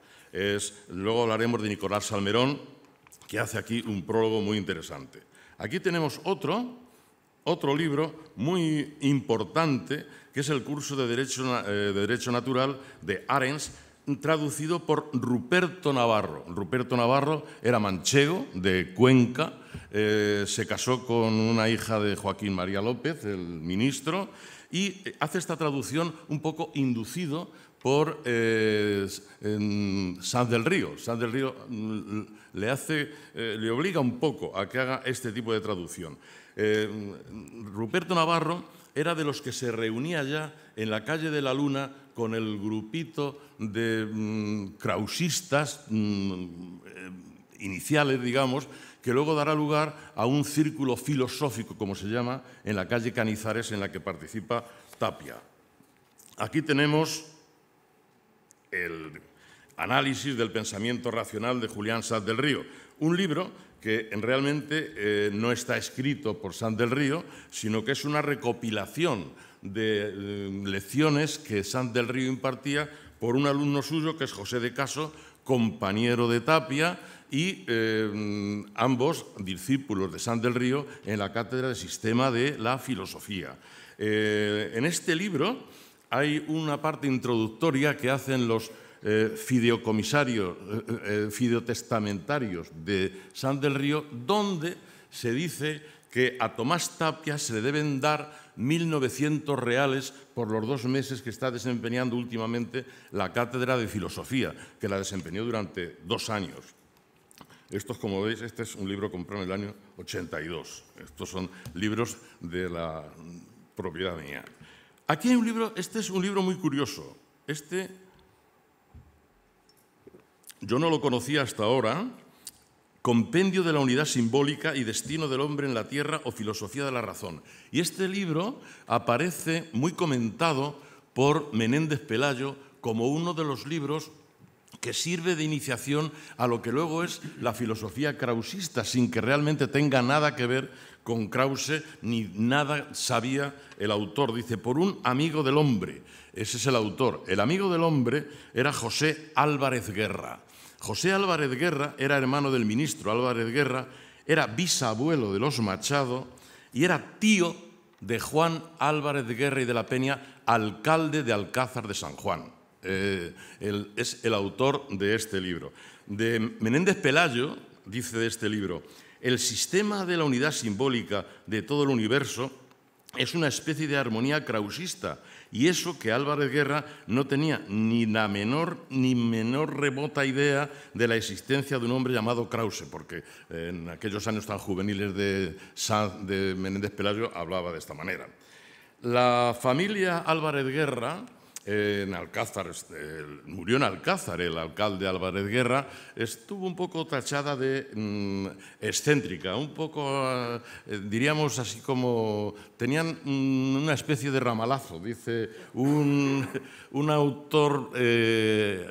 luego hablaremos de Nicolás Salmerón, que hace aquí un prólogo muy interesante. Aquí tenemos otro, libro muy importante, que es el curso eh, de Derecho, Natural de Arens, traducido por Ruperto Navarro. Ruperto Navarro era manchego de Cuenca, eh, se casó con una hija de Joaquín María López, el ministro, y hace esta traducción un poco inducido por eh, San del Río. San del Río mm, le, hace, eh, le obliga un poco a que haga este tipo de traducción. Eh, Ruperto Navarro era de los que se reunía ya en la calle de la Luna con el grupito de mm, krausistas mm, iniciales, digamos, que luego dará lugar a un círculo filosófico, como se llama, en la calle Canizares, en la que participa Tapia. Aquí tenemos el análisis del pensamiento racional de Julián Sanz del Río, un libro que realmente eh, no está escrito por Sanz del Río, sino que es una recopilación de eh, lecciones que Sanz del Río impartía por un alumno suyo que es José de Caso, compañero de Tapia y eh, ambos discípulos de Sanz del Río en la Cátedra de Sistema de la Filosofía. en este libro hay una parte introductoria que hacen los eh, fideocomisarios, eh, eh, fideotestamentarios de San del Río, donde se dice que a Tomás Tapia se le deben dar 1.900 reales por los dos meses que está desempeñando últimamente la cátedra de filosofía, que la desempeñó durante dos años. Estos, como veis, este es un libro comprado en el año 82. Estos son libros de la propiedad mía. Aquí hay un libro, este es un libro muy curioso. Este yo no lo conocía hasta ahora. Compendio de la unidad simbólica y destino del hombre en la tierra o filosofía de la razón. Y este libro aparece muy comentado por Menéndez Pelayo como uno de los libros que sirve de iniciación a lo que luego es la filosofía krausista, sin que realmente tenga nada que ver con Krause ni nada sabía el autor. Dice, por un amigo del hombre. Ese es el autor. El amigo del hombre era José Álvarez Guerra. José Álvarez Guerra era hermano del ministro Álvarez Guerra, era bisabuelo de los Machado y era tío de Juan Álvarez Guerra y de la Peña, alcalde de Alcázar de San Juan. Eh, es el autor de este libro. De Menéndez Pelayo dice de este libro, el sistema de la unidad simbólica de todo el universo es una especie de armonía krausista, y eso que Álvarez Guerra no tenía ni la menor ni menor remota idea de la existencia de un hombre llamado Krause, porque en aquellos años tan juveniles de, de Menéndez Pelayo hablaba de esta manera. La familia Álvarez Guerra, en Alcázar, este, murió en Alcázar el alcalde Álvarez Guerra, estuvo un poco tachada de mm, excéntrica, un poco, eh, diríamos así como, tenían mm, una especie de ramalazo, dice un, autor eh,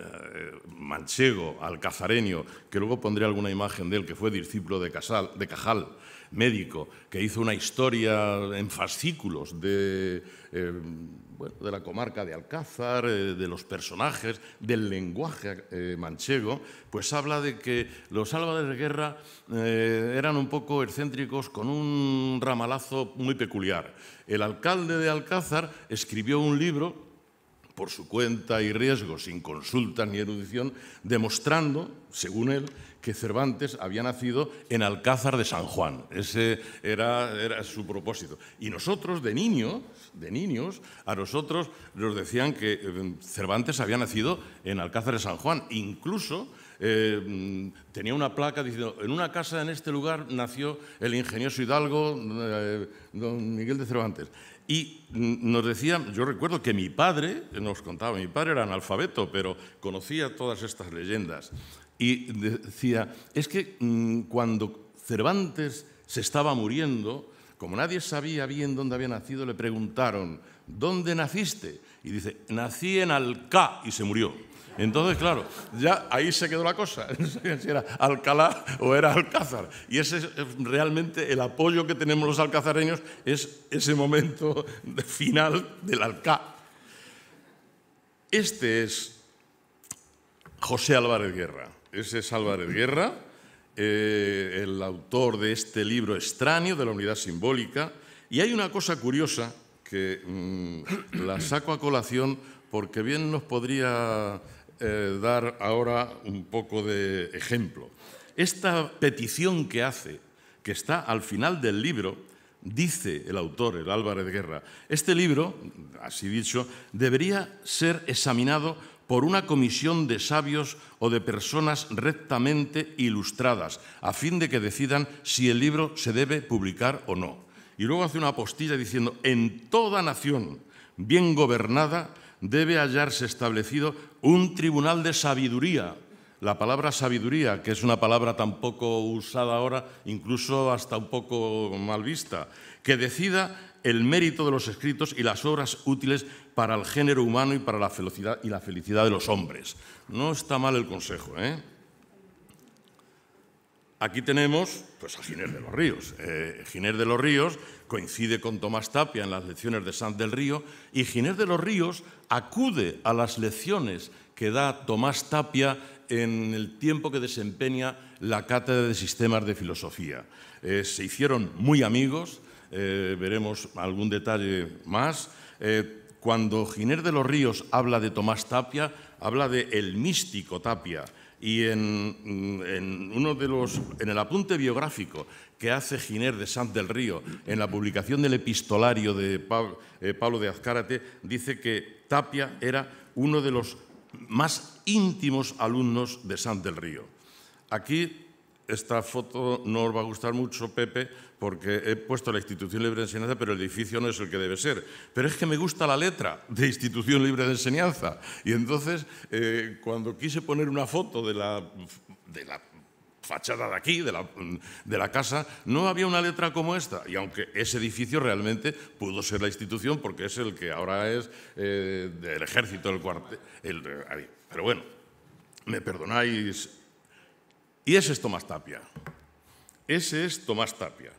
manchego, alcazareño, que luego pondré alguna imagen de él, que fue discípulo de, Casal, de Cajal, médico, que hizo una historia en fascículos de... Eh, de la comarca de Alcázar, eh, de los personajes, del lenguaje eh, manchego, pues habla de que los Álvarez de Guerra eh, eran un poco excéntricos con un ramalazo muy peculiar. El alcalde de Alcázar escribió un libro por su cuenta y riesgo, sin consulta ni erudición, demostrando, según él, que Cervantes había nacido en Alcázar de San Juan. Ese era, su propósito. Y nosotros, de niños, de niños, a nosotros nos decían que eh, Cervantes había nacido en Alcázar de San Juan. Incluso eh, tenía una placa diciendo, en una casa en este lugar nació el ingenioso hidalgo eh, don Miguel de Cervantes. Y mm, nos decían, yo recuerdo que mi padre, nos contaba, mi padre era analfabeto, pero conocía todas estas leyendas y decía, es que mm, cuando Cervantes se estaba muriendo, como nadie sabía bien dónde había nacido, le preguntaron, ¿dónde naciste? Y dice, nací en Alcá y se murió. Entonces, claro, ya ahí se quedó la cosa. si era Alcalá o era Alcázar. Y ese es eh, realmente el apoyo que tenemos los alcazareños, es ese momento final del Alcá. Este es José Álvarez Guerra. Ese es Álvarez Guerra, eh, el autor de este libro extraño de la unidad simbólica. Y hay una cosa curiosa que mm, la saco a colación porque bien nos podría eh, dar ahora un poco de ejemplo. Esta petición que hace, que está al final del libro, dice el autor, el Álvarez Guerra, este libro, así dicho, debería ser examinado por una comisión de sabios o de personas rectamente ilustradas, a fin de que decidan si el libro se debe publicar o no. Y luego hace una apostilla diciendo, en toda nación bien gobernada debe hallarse establecido un tribunal de sabiduría. La palabra sabiduría, que es una palabra tan poco usada ahora, incluso hasta un poco mal vista, que decida el mérito de los escritos y las obras útiles para el género humano y para la felicidad, y la felicidad de los hombres. No está mal el consejo. ¿eh? Aquí tenemos pues, a Ginés de los Ríos. Eh, Ginés de los Ríos coincide con Tomás Tapia en las lecciones de San del Río y Ginés de los Ríos acude a las lecciones que da Tomás Tapia en el tiempo que desempeña la Cátedra de Sistemas de Filosofía. Eh, se hicieron muy amigos, veremos algún detalle más cuando Giner de los Ríos habla de Tomás Tapia, habla de el místico Tapia. Y en, uno de los, en el apunte biográfico que hace Giner de Sanz del Río, en la publicación del epistolario de eh, Pablo de Azcárate, dice que Tapia era uno de los más íntimos alumnos de Sanz del Río. Aquí esta foto no os va a gustar mucho, Pepe, porque he puesto la institución libre de enseñanza, pero el edificio no es el que debe ser. Pero es que me gusta la letra de institución libre de enseñanza. Y entonces, eh, cuando quise poner una foto de la, de la fachada de aquí, de la, casa, no había una letra como esta. Y aunque ese edificio realmente pudo ser la institución, porque es el que ahora es eh, del ejército, del cuartel... El, eh, pero bueno, me perdonáis y ese es Tomás Tapia. Ese es Tomás Tapia.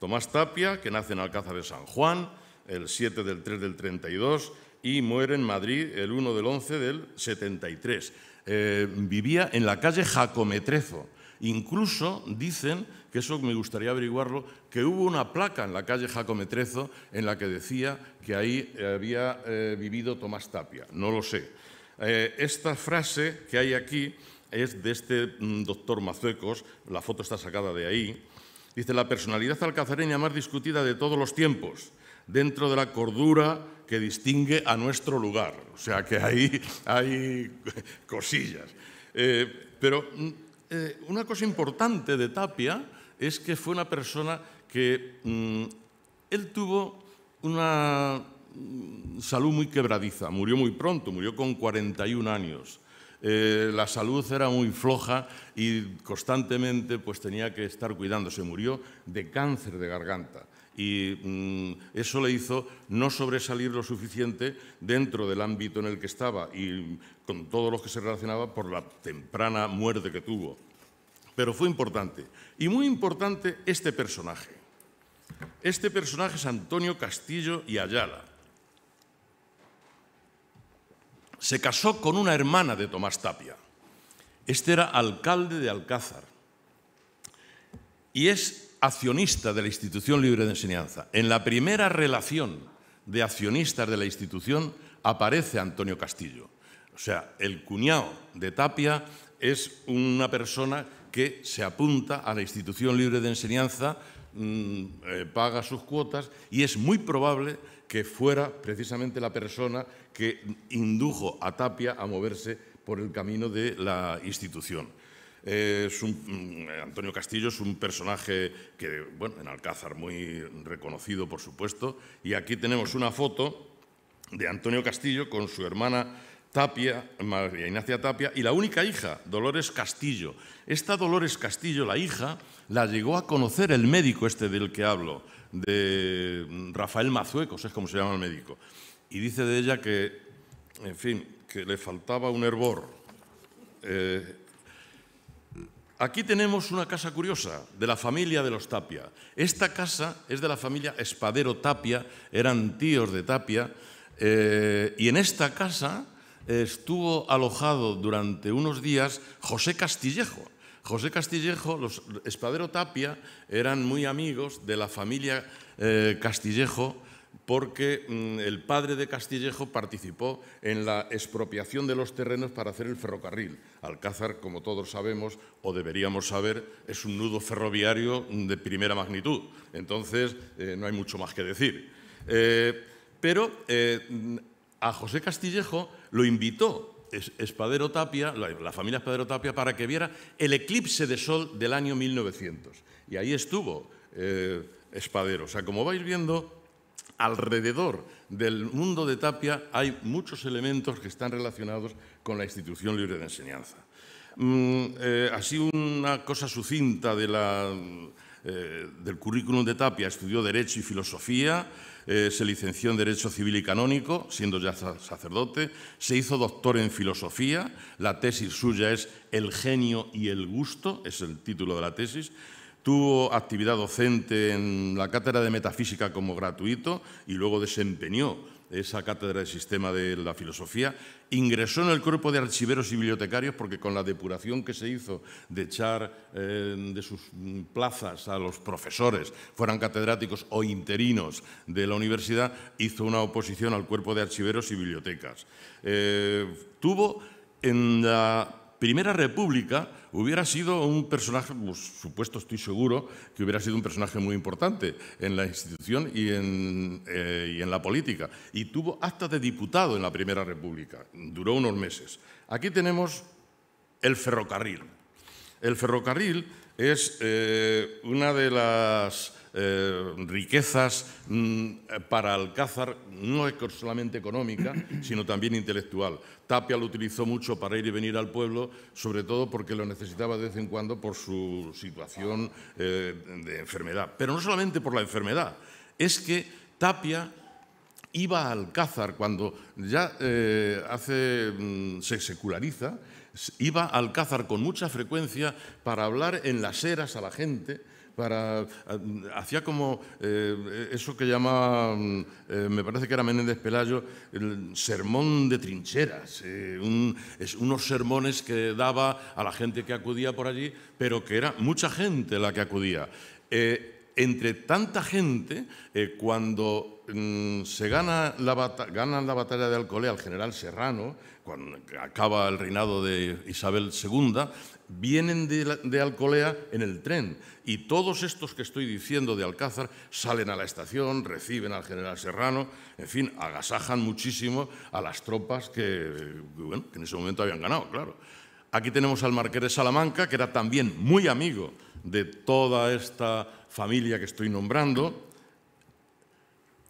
Tomás Tapia, que nace en Alcázar de San Juan el 7 del 3 del 32 y muere en Madrid el 1 del 11 del 73. Eh, vivía en la calle Jacometrezo. Incluso dicen, que eso me gustaría averiguarlo, que hubo una placa en la calle Jacometrezo en la que decía que ahí eh, había eh, vivido Tomás Tapia. No lo sé. esta frase que hay aquí es de este mm, doctor Mazuecos, la foto está sacada de ahí, dice, la personalidad alcazareña más discutida de todos los tiempos, dentro de la cordura que distingue a nuestro lugar. O sea que ahí hay cosillas. Eh, pero mm, eh, una cosa importante de Tapia es que fue una persona que mm, él tuvo una salud muy quebradiza, murió muy pronto, murió con 41 años. Eh, la salud era muy floja y constantemente pues, tenía que estar cuidando. Se murió de cáncer de garganta y mm, eso le hizo no sobresalir lo suficiente dentro del ámbito en el que estaba y con todos los que se relacionaba por la temprana muerte que tuvo. Pero fue importante. Y muy importante este personaje. Este personaje es Antonio Castillo y Ayala. se casó con una hermana de Tomás Tapia. Este era alcalde de Alcázar y es accionista de la institución libre de enseñanza. En la primera relación de accionistas de la institución aparece Antonio Castillo. O sea, el cuñado de Tapia es una persona que se apunta a la institución libre de enseñanza, mm, eh, paga sus cuotas y es muy probable que fuera precisamente la persona que indujo a Tapia a moverse por el camino de la institución. Mm, Antonio Castillo es un personaje que, bueno, en Alcázar muy reconocido, por supuesto, y aquí tenemos una foto de Antonio Castillo con su hermana Tapia, María Ignacia Tapia, y la única hija, Dolores Castillo. Esta Dolores Castillo, la hija, la llegó a conocer el médico este del que hablo, de Rafael Mazuecos, es como se llama el médico y dice de ella que, en fin, que le faltaba un hervor. Eh, aquí tenemos una casa curiosa de la familia de los Tapia. Esta casa es de la familia Espadero Tapia, eran tíos de Tapia, eh, y en esta casa estuvo alojado durante unos días José Castillejo. José Castillejo, los Espadero Tapia eran muy amigos de la familia eh, Castillejo porque mm, el padre de Castillejo participó en la expropiación de los terrenos para hacer el ferrocarril. Alcázar, como todos sabemos o deberíamos saber, es un nudo ferroviario de primera magnitud. Entonces, eh, no hay mucho más que decir. Eh, pero eh, a José Castillejo lo invitó Espadero Tapia, la, la, familia Espadero Tapia, para que viera el eclipse de sol del año 1900. Y ahí estuvo Espadero. O sea, como vais viendo, alrededor del mundo de Tapia hay muchos elementos que están relacionados con la institución libre de enseñanza. Mm, eh, así una cosa sucinta de eh, del currículum de Tapia, estudió Derecho y Filosofía, eh, se licenció en Derecho Civil y Canónico, siendo ya sacerdote, se hizo doctor en Filosofía, la tesis suya es El genio y el gusto, es el título de la tesis, Tuvo actividad docente en la cátedra de metafísica como gratuito y luego desempeñó esa cátedra de sistema de la filosofía, ingresó en el cuerpo de archiveros y bibliotecarios porque con la depuración que se hizo de echar eh, de sus plazas a los profesores, fueran catedráticos o interinos de la universidad, hizo una oposición al cuerpo de archiveros y bibliotecas. Eh, tuvo en la Primera República hubiera sido un personaje, pues, supuesto estoy seguro, que hubiera sido un personaje muy importante en la institución eh, y en, la política. Y tuvo acta de diputado en la Primera República. Duró unos meses. Aquí tenemos el ferrocarril. El ferrocarril es eh, una de las eh, riquezas mm, para Alcázar, no solamente económica, sino también intelectual. Tapia lo utilizó mucho para ir y venir al pueblo, sobre todo porque lo necesitaba de vez en cuando por su situación eh, de enfermedad. Pero no solamente por la enfermedad, es que Tapia iba a Alcázar cuando ya eh, hace, mm, se seculariza, iba a Alcázar con mucha frecuencia para hablar en las eras a la gente para ah, mm, hacía como eh, eso que llama, mm, eh, me parece que era Menéndez Pelayo, el sermón de trincheras, eh, unos sermones que daba a la gente que acudía por allí, pero que era mucha gente la que acudía. entre tanta gente, cuando mm, se gana la, la batalla de Alcolea al general Serrano, cuando acaba el reinado de Isabel II, vienen de, Alcolea en el tren y todos estos que estoy diciendo de Alcázar salen a la estación, reciben al general Serrano, en fin, agasajan muchísimo a las tropas que, que en ese momento habían ganado, claro. Aquí tenemos al marqués de Salamanca, que era también muy amigo de toda esta familia que estoy nombrando.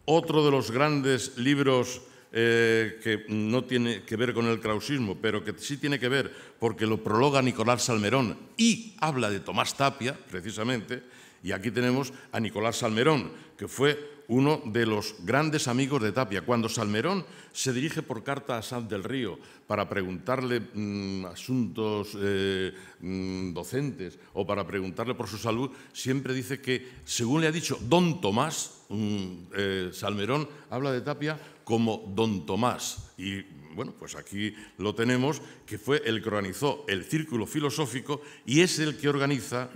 Otro de los grandes libros eh, que no tiene que ver con el krausismo, pero que sí tiene que ver porque lo prologa Nicolás Salmerón y habla de Tomás Tapia, precisamente, y aquí tenemos a Nicolás Salmerón, que fue uno de los grandes amigos de Tapia. Cuando Salmerón se dirige por carta a Sanz del Río para preguntarle mm, asuntos eh, mm, docentes o para preguntarle por su salud, siempre dice que, según le ha dicho don Tomás, mm, eh, Salmerón habla de Tapia como don Tomás. Y bueno, pues aquí lo tenemos, que fue el que organizó el Círculo Filosófico y es el que organiza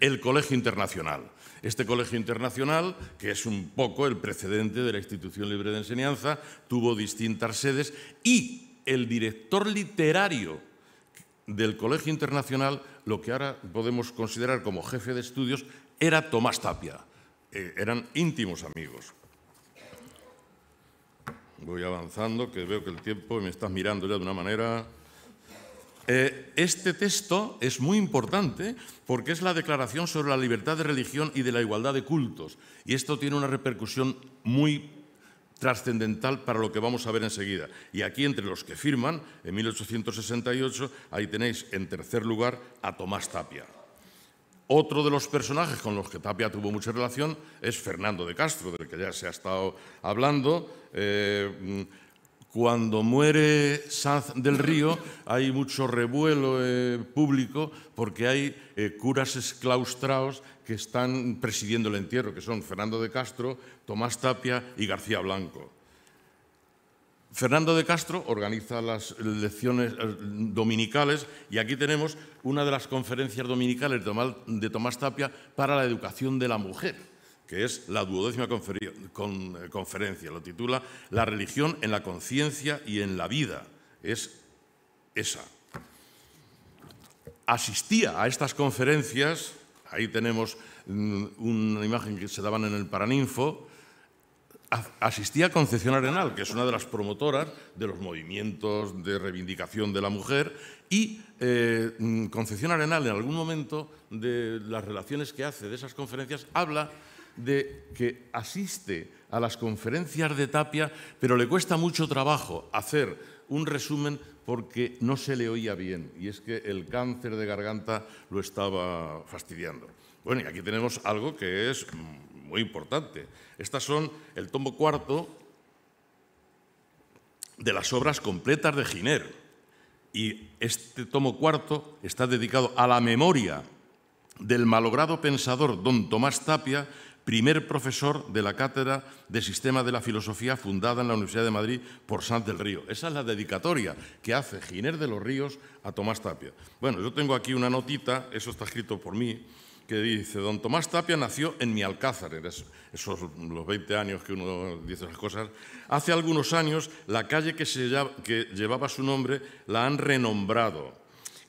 el Colegio Internacional. Este colegio internacional, que es un poco el precedente de la institución libre de enseñanza, tuvo distintas sedes y el director literario del colegio internacional, lo que ahora podemos considerar como jefe de estudios, era Tomás Tapia. Eh, eran íntimos amigos. Voy avanzando, que veo que el tiempo me está mirando ya de una manera... Eh, este texto es muy importante porque es la declaración sobre la libertad de religión y de la igualdad de cultos. Y esto tiene una repercusión muy trascendental para lo que vamos a ver enseguida. Y aquí entre los que firman, en 1868, ahí tenéis en tercer lugar a Tomás Tapia. Otro de los personajes con los que Tapia tuvo mucha relación es Fernando de Castro, del que ya se ha estado hablando. Eh, cuando muere Sanz del Río hay mucho revuelo eh, público porque hay eh, curas exclaustrados que están presidiendo el entierro, que son Fernando de Castro, Tomás Tapia y García Blanco. Fernando de Castro organiza las lecciones eh, dominicales y aquí tenemos una de las conferencias dominicales de Tomás Tapia para la educación de la mujer que es la duodécima eh, conferencia. Lo titula La religión en la conciencia y en la vida. Es esa. Asistía a estas conferencias, ahí tenemos mm, una imagen que se daban en el Paraninfo, asistía a Concepción Arenal, que es una de las promotoras de los movimientos de reivindicación de la mujer, y eh, mm, Concepción Arenal en algún momento de las relaciones que hace de esas conferencias habla de que asiste a las conferencias de Tapia, pero le cuesta mucho trabajo hacer un resumen porque no se le oía bien y es que el cáncer de garganta lo estaba fastidiando. Bueno, y aquí tenemos algo que es muy importante. Estas son el tomo cuarto de las obras completas de Giner. Y este tomo cuarto está dedicado a la memoria del malogrado pensador don Tomás Tapia primer profesor de la Cátedra de Sistema de la Filosofía fundada en la Universidad de Madrid por Sanz del Río. Esa es la dedicatoria que hace Giner de los Ríos a Tomás Tapia. Bueno, yo tengo aquí una notita, eso está escrito por mí, que dice, don Tomás Tapia nació en mi alcázar, esos, los 20 años que uno dice las cosas, hace algunos años la calle que, que llevaba su nombre la han renombrado,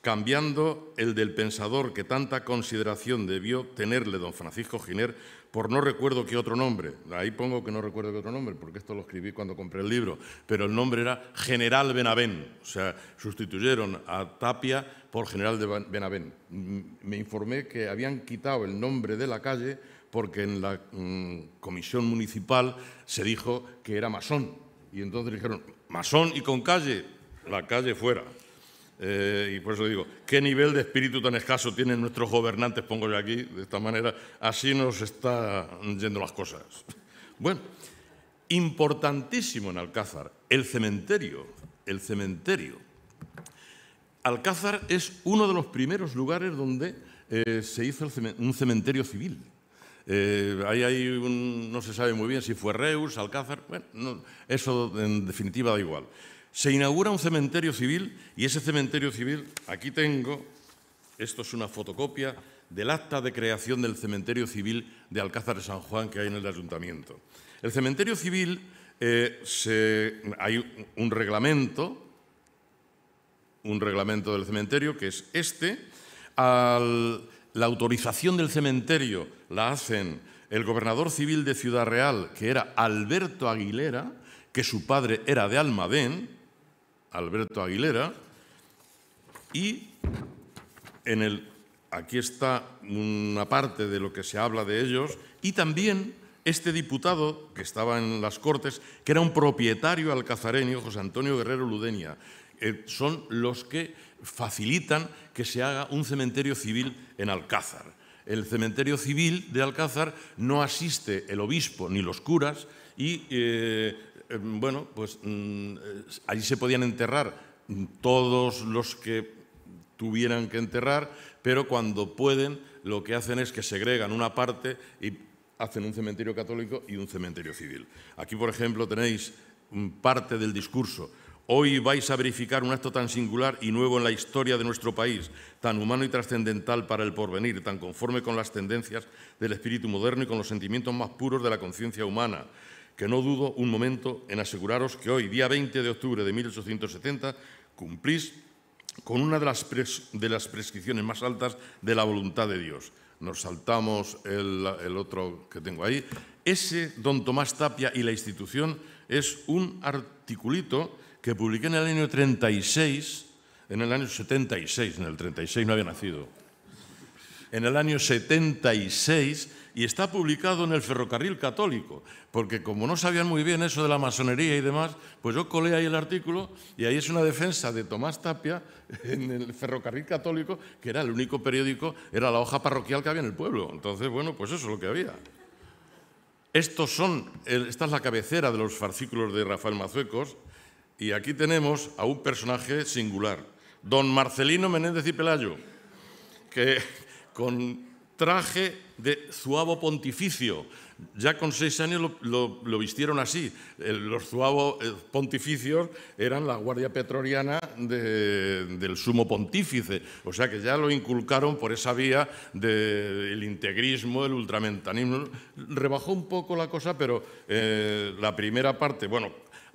cambiando el del pensador que tanta consideración debió tenerle don Francisco Giner por no recuerdo qué otro nombre. Ahí pongo que no recuerdo qué otro nombre, porque esto lo escribí cuando compré el libro, pero el nombre era General Benavén, o sea, sustituyeron a Tapia por General de Benavén. Me informé que habían quitado el nombre de la calle porque en la mm, comisión municipal se dijo que era masón. Y entonces dijeron, masón y con calle, la calle fuera. Eh, y por eso digo, qué nivel de espíritu tan escaso tienen nuestros gobernantes, pongo yo aquí, de esta manera, así nos está yendo las cosas. Bueno, importantísimo en Alcázar, el cementerio, el cementerio. Alcázar es uno de los primeros lugares donde eh, se hizo un cementerio civil. Eh, ahí no se sabe muy bien si fue Reus, Alcázar, bueno, eso en definitiva da igual se inaugura un cementerio civil y ese cementerio civil, aquí tengo, esto es una fotocopia del acta de creación del cementerio civil de Alcázar de San Juan que hay en el ayuntamiento. El cementerio civil, eh, hay un reglamento, un reglamento del cementerio que es este. la autorización del cementerio la hacen el gobernador civil de Ciudad Real, que era Alberto Aguilera, que su padre era de Almadén, Alberto Aguilera, y en el, aquí está una parte de lo que se habla de ellos, y también este diputado que estaba en las Cortes, que era un propietario alcazareño, José Antonio Guerrero Ludenia, eh, son los que facilitan que se haga un cementerio civil en Alcázar. El cementerio civil de Alcázar no asiste el obispo ni los curas y eh, eh, bueno, pues mm, eh, allí se podían enterrar todos los que tuvieran que enterrar, pero cuando pueden lo que hacen es que segregan una parte y hacen un cementerio católico y un cementerio civil. Aquí, por ejemplo, tenéis parte del discurso. Hoy vais a verificar un acto tan singular y nuevo en la historia de nuestro país, tan humano y trascendental para el porvenir, tan conforme con las tendencias del espíritu moderno y con los sentimientos más puros de la conciencia humana, que no dudo un momento en aseguraros que hoy, día 20 de octubre de 1870, cumplís con una de las, de las prescripciones más altas de la voluntad de Dios. Nos saltamos el, otro que tengo ahí. Ese don Tomás Tapia y la institución es un articulito que publiqué en el año 36, en el año 76, en el 36 no había nacido en el año 76 y está publicado en el Ferrocarril Católico, porque como no sabían muy bien eso de la masonería y demás, pues yo colé ahí el artículo y ahí es una defensa de Tomás Tapia en el Ferrocarril Católico, que era el único periódico, era la hoja parroquial que había en el pueblo. Entonces, bueno, pues eso es lo que había. Estos son, esta es la cabecera de los farcículos de Rafael Mazuecos y aquí tenemos a un personaje singular, don Marcelino Menéndez y Pelayo, que con traje de zuavo pontificio. Ya con seis años lo, vistieron así. Los zuavo eh, pontificios eran la guardia petroriana del sumo pontífice. O sea que ya lo inculcaron por esa vía del de integrismo, el ultramentanismo. Rebajó un poco la cosa, pero eh, la primera parte, bueno,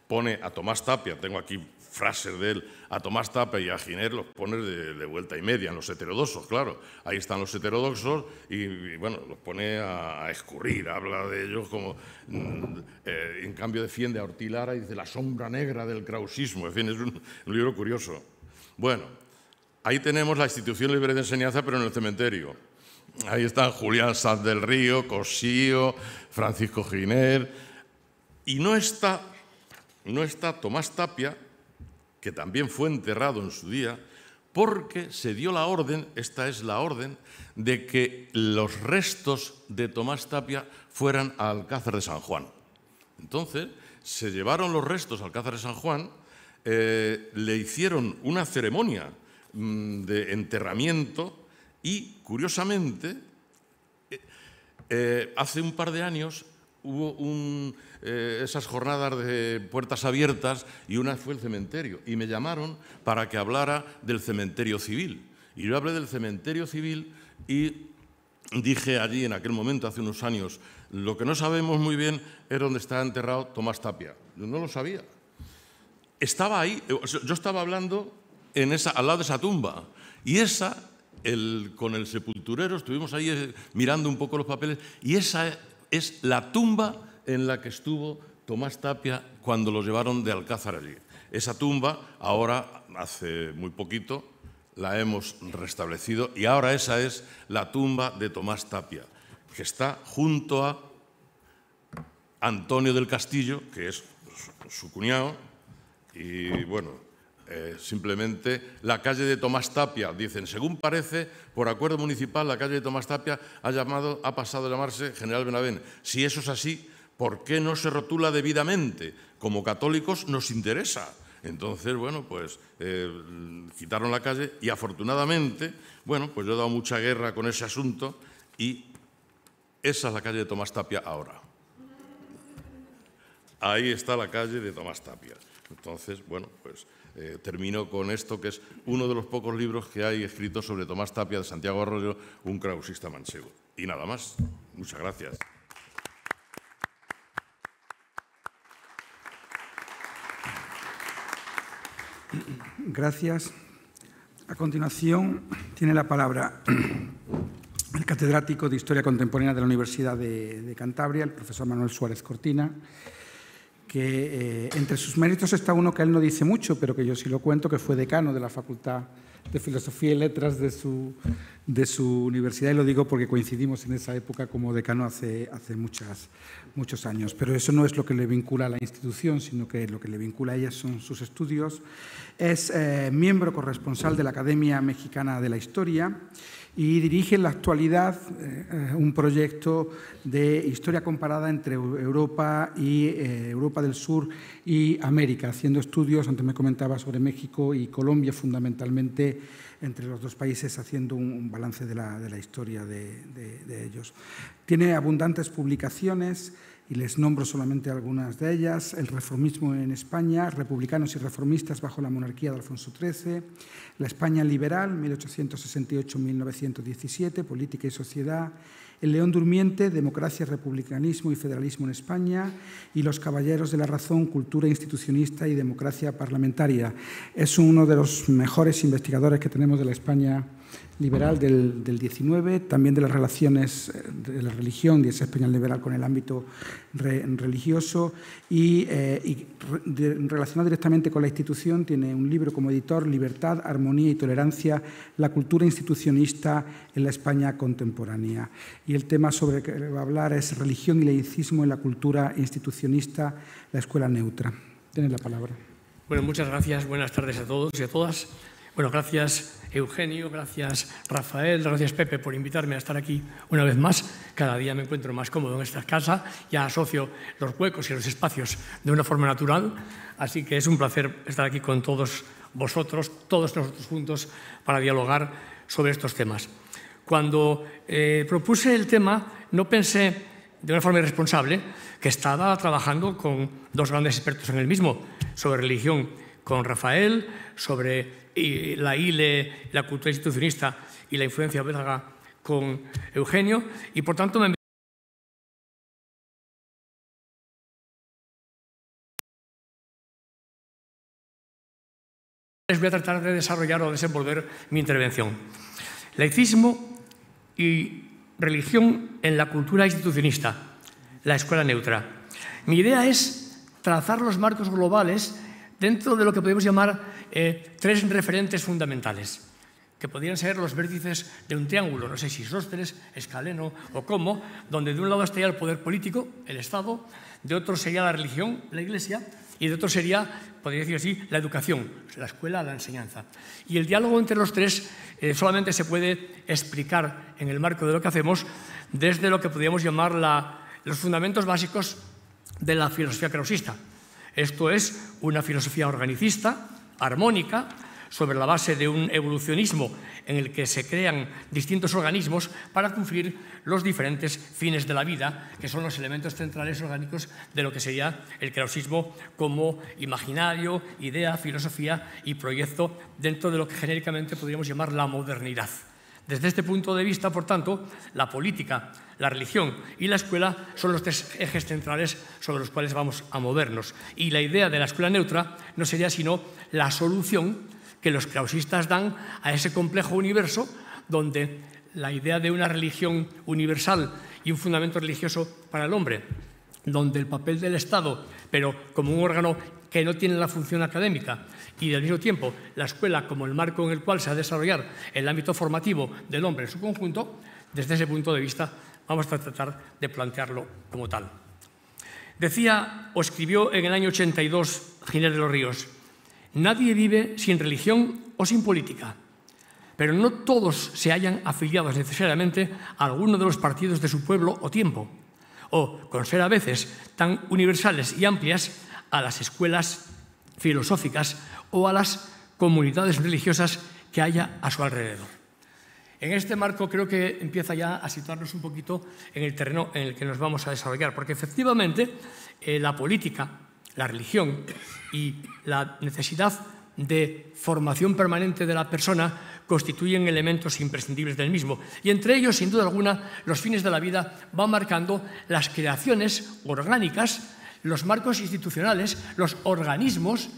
pone a Tomás Tapia, tengo aquí frases de él a Tomás Tapia y a Giner los pone de, vuelta y media, en los heterodoxos, claro. Ahí están los heterodoxos y, bueno, los pone a, escurrir, habla de ellos como... Mm, eh, en cambio defiende a Ortiz y dice la sombra negra del krausismo. En fin, es un, libro curioso. Bueno, ahí tenemos la institución libre de enseñanza, pero en el cementerio. Ahí están Julián Sanz del Río, Cosío, Francisco Giner. Y no está, no está Tomás Tapia, que también fue enterrado en su día, porque se dio la orden, esta es la orden, de que los restos de Tomás Tapia fueran al Alcázar de San Juan. Entonces, se llevaron los restos al Alcázar de San Juan, eh, le hicieron una ceremonia mm, de enterramiento y, curiosamente, eh, eh, hace un par de años hubo un, eh, esas jornadas de puertas abiertas y una fue el cementerio. Y me llamaron para que hablara del cementerio civil. Y yo hablé del cementerio civil y dije allí en aquel momento, hace unos años, lo que no sabemos muy bien es dónde está enterrado Tomás Tapia. Yo no lo sabía. Estaba ahí, eh, yo estaba hablando en esa, al lado de esa tumba. Y esa, el, con el sepulturero, estuvimos ahí eh, mirando un poco los papeles, y esa es la tumba en la que estuvo Tomás Tapia cuando lo llevaron de Alcázar allí. Esa tumba ahora, hace muy poquito, la hemos restablecido y ahora esa es la tumba de Tomás Tapia, que está junto a Antonio del Castillo, que es su cuñado, y bueno, eh, simplemente la calle de Tomás Tapia, dicen, según parece, por acuerdo municipal, la calle de Tomás Tapia ha, llamado, ha pasado a llamarse General Benavén. Si eso es así, ¿Por qué no se rotula debidamente? Como católicos nos interesa. Entonces, bueno, pues eh, quitaron la calle y afortunadamente, bueno, pues yo he dado mucha guerra con ese asunto y esa es la calle de Tomás Tapia ahora. Ahí está la calle de Tomás Tapia. Entonces, bueno, pues eh, termino con esto, que es uno de los pocos libros que hay escrito sobre Tomás Tapia de Santiago Arroyo, un krausista manchego. Y nada más. Muchas gracias. Gracias. A continuación tiene la palabra el catedrático de Historia Contemporánea de la Universidad de, Cantabria, el profesor Manuel Suárez Cortina, que eh, entre sus méritos está uno que él no dice mucho, pero que yo sí lo cuento, que fue decano de la Facultad de Filosofía y Letras de su, de su universidad, y lo digo porque coincidimos en esa época como decano hace, hace muchas, muchos años. Pero eso no es lo que le vincula a la institución, sino que lo que le vincula a ella son sus estudios. Es eh, miembro corresponsal de la Academia Mexicana de la Historia y dirige en la actualidad eh, eh, un proyecto de historia comparada entre Europa y eh, Europa del Sur y América, haciendo estudios, antes me comentaba, sobre México y Colombia, fundamentalmente entre los dos países, haciendo un, balance de la, historia de ellos. Tiene abundantes publicaciones y les nombro solamente algunas de ellas, el reformismo en España, republicanos y reformistas bajo la monarquía de Alfonso XIII, la España liberal, 1868-1917, política y sociedad, el león durmiente, democracia, republicanismo y federalismo en España, y los caballeros de la razón, cultura institucionista y democracia parlamentaria. Es uno de los mejores investigadores que tenemos de la España liberal del, del, 19, también de las relaciones eh, de la religión y esa España liberal con el ámbito religioso y, eh, relacionado directamente con la institución tiene un libro como editor, Libertad, Armonía y Tolerancia, la cultura institucionista en la España contemporánea. Y el tema sobre el que va a hablar es religión y laicismo en la cultura institucionista, la escuela neutra. Tiene la palabra. Bueno, muchas gracias. Buenas tardes a todos y a todas. Bueno, gracias Eugenio, gracias Rafael, gracias Pepe por invitarme a estar aquí una vez más. Cada día me encuentro más cómodo en esta casa, ya asocio los huecos y los espacios de una forma natural, así que es un placer estar aquí con todos vosotros, todos nosotros juntos, para dialogar sobre estos temas. Cuando eh, propuse el tema, no pensé de una forma irresponsable que estaba trabajando con dos grandes expertos en el mismo, sobre religión, con Rafael, sobre y la ILE, la cultura institucionista y la influencia belga con Eugenio, y por tanto me voy a tratar de desarrollar o desenvolver mi intervención. Laicismo y religión en la cultura institucionista, la escuela neutra. Mi idea es trazar los marcos globales dentro de lo que podemos llamar eh, tres referentes fundamentales, que podrían ser los vértices de un triángulo, no sé si isósceles, escaleno o cómo, donde de un lado estaría el poder político, el Estado, de otro sería la religión, la Iglesia, y de otro sería, podría decir así, la educación, la escuela, la enseñanza. Y el diálogo entre los tres eh, solamente se puede explicar en el marco de lo que hacemos desde lo que podríamos llamar los fundamentos básicos de la filosofía krausista esto es una filosofía organicista, armónica, sobre la base de un evolucionismo en el que se crean distintos organismos para cumplir los diferentes fines de la vida, que son los elementos centrales orgánicos de lo que sería el creosismo como imaginario, idea, filosofía y proyecto dentro de lo que genéricamente podríamos llamar la modernidad. Desde este punto de vista, por tanto, la política, la religión y la escuela son los tres ejes centrales sobre los cuales vamos a movernos. Y la idea de la escuela neutra no sería sino la solución que los clausistas dan a ese complejo universo donde la idea de una religión universal y un fundamento religioso para el hombre, donde el papel del Estado, pero como un órgano que no tienen la función académica y al mismo tiempo la escuela como el marco en el cual se ha de desarrollar el ámbito formativo del hombre en su conjunto, desde ese punto de vista vamos a tratar de plantearlo como tal. Decía o escribió en el año 82 Ginés de los Ríos, nadie vive sin religión o sin política, pero no todos se hayan afiliados necesariamente a alguno de los partidos de su pueblo o tiempo, o con ser a veces tan universales y amplias a las escuelas filosóficas o a las comunidades religiosas que haya a su alrededor. En este marco creo que empieza ya a situarnos un poquito en el terreno en el que nos vamos a desarrollar, porque efectivamente eh, la política, la religión y la necesidad de formación permanente de la persona constituyen elementos imprescindibles del mismo. Y entre ellos, sin duda alguna, los fines de la vida van marcando las creaciones orgánicas los marcos institucionales, los organismos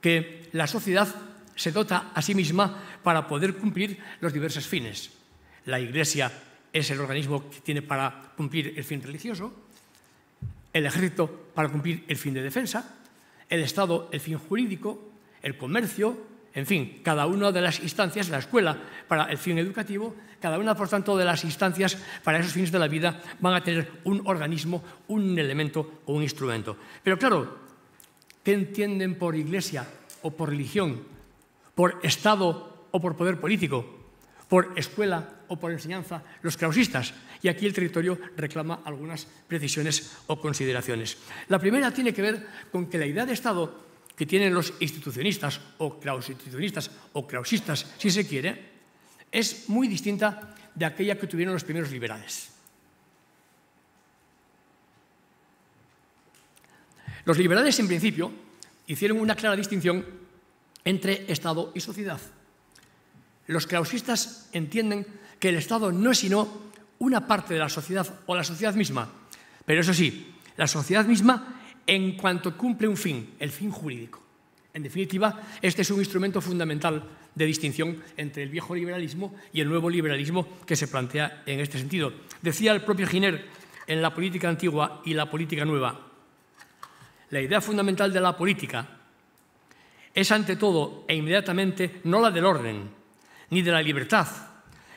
que la sociedad se dota a sí misma para poder cumplir los diversos fines. La Iglesia es el organismo que tiene para cumplir el fin religioso, el ejército para cumplir el fin de defensa, el Estado el fin jurídico, el comercio, en fin, cada una de las instancias, la escuela para el fin educativo, cada una, por tanto, de las instancias para esos fines de la vida van a tener un organismo, un elemento o un instrumento. Pero claro, ¿qué entienden por iglesia o por religión, por Estado o por poder político, por escuela o por enseñanza los clausistas. Y aquí el territorio reclama algunas precisiones o consideraciones. La primera tiene que ver con que la idea de Estado que tienen los institucionistas o clausinstitucionistas o clausistas, si se quiere, es muy distinta de aquella que tuvieron los primeros liberales. Los liberales, en principio, hicieron una clara distinción entre Estado y sociedad. Los clausistas entienden que el Estado no es sino una parte de la sociedad o la sociedad misma. Pero eso sí, la sociedad misma en cuanto cumple un fin, el fin jurídico. En definitiva, este es un instrumento fundamental de distinción entre el viejo liberalismo y el nuevo liberalismo que se plantea en este sentido. Decía el propio Giner en la política antigua y la política nueva, la idea fundamental de la política es ante todo e inmediatamente no la del orden, ni de la libertad,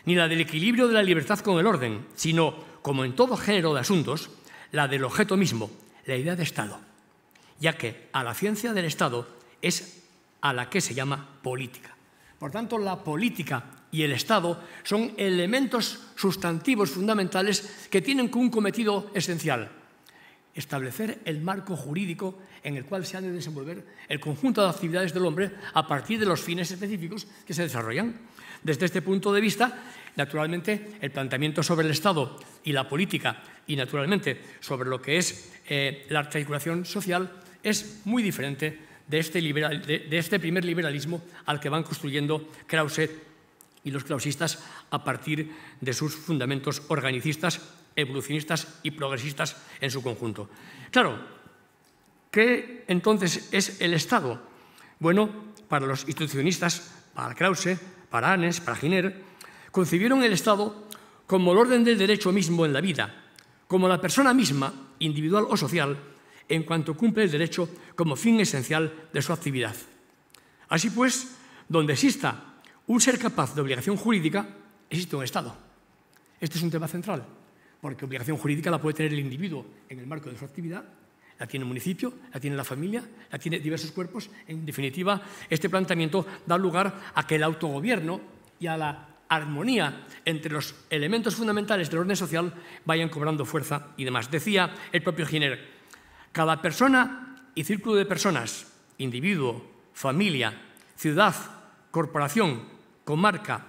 ni la del equilibrio de la libertad con el orden, sino, como en todo género de asuntos, la del objeto mismo, la idea de Estado, ya que a la ciencia del Estado es a la que se llama política. Por tanto, la política y el Estado son elementos sustantivos fundamentales que tienen un cometido esencial, establecer el marco jurídico en el cual se han de desenvolver el conjunto de actividades del hombre a partir de los fines específicos que se desarrollan. Desde este punto de vista, naturalmente, el planteamiento sobre el Estado y la política y naturalmente sobre lo que es eh, la articulación social es muy diferente de este, este primer liberalismo al que van construyendo Krause y los clausistas a partir de sus fundamentos organicistas, evolucionistas y progresistas en su conjunto. Claro, ¿qué entonces es el Estado? Bueno, para los institucionistas, para Krause, para Anes, para Giner, concibieron el Estado como el orden del derecho mismo en la vida, como la persona misma, individual o social, en cuanto cumple el derecho como fin esencial de su actividad. Así pues, donde exista un ser capaz de obligación jurídica, existe un Estado. Este es un tema central, porque obligación jurídica la puede tener el individuo en el marco de su actividad, la tiene el municipio, la tiene la familia, la tiene diversos cuerpos. En definitiva, este planteamiento da lugar a que el autogobierno y a la armonía entre los elementos fundamentales del orden social vayan cobrando fuerza y demás. Decía el propio Giner, cada persona y círculo de personas, individuo, familia, ciudad, corporación, comarca,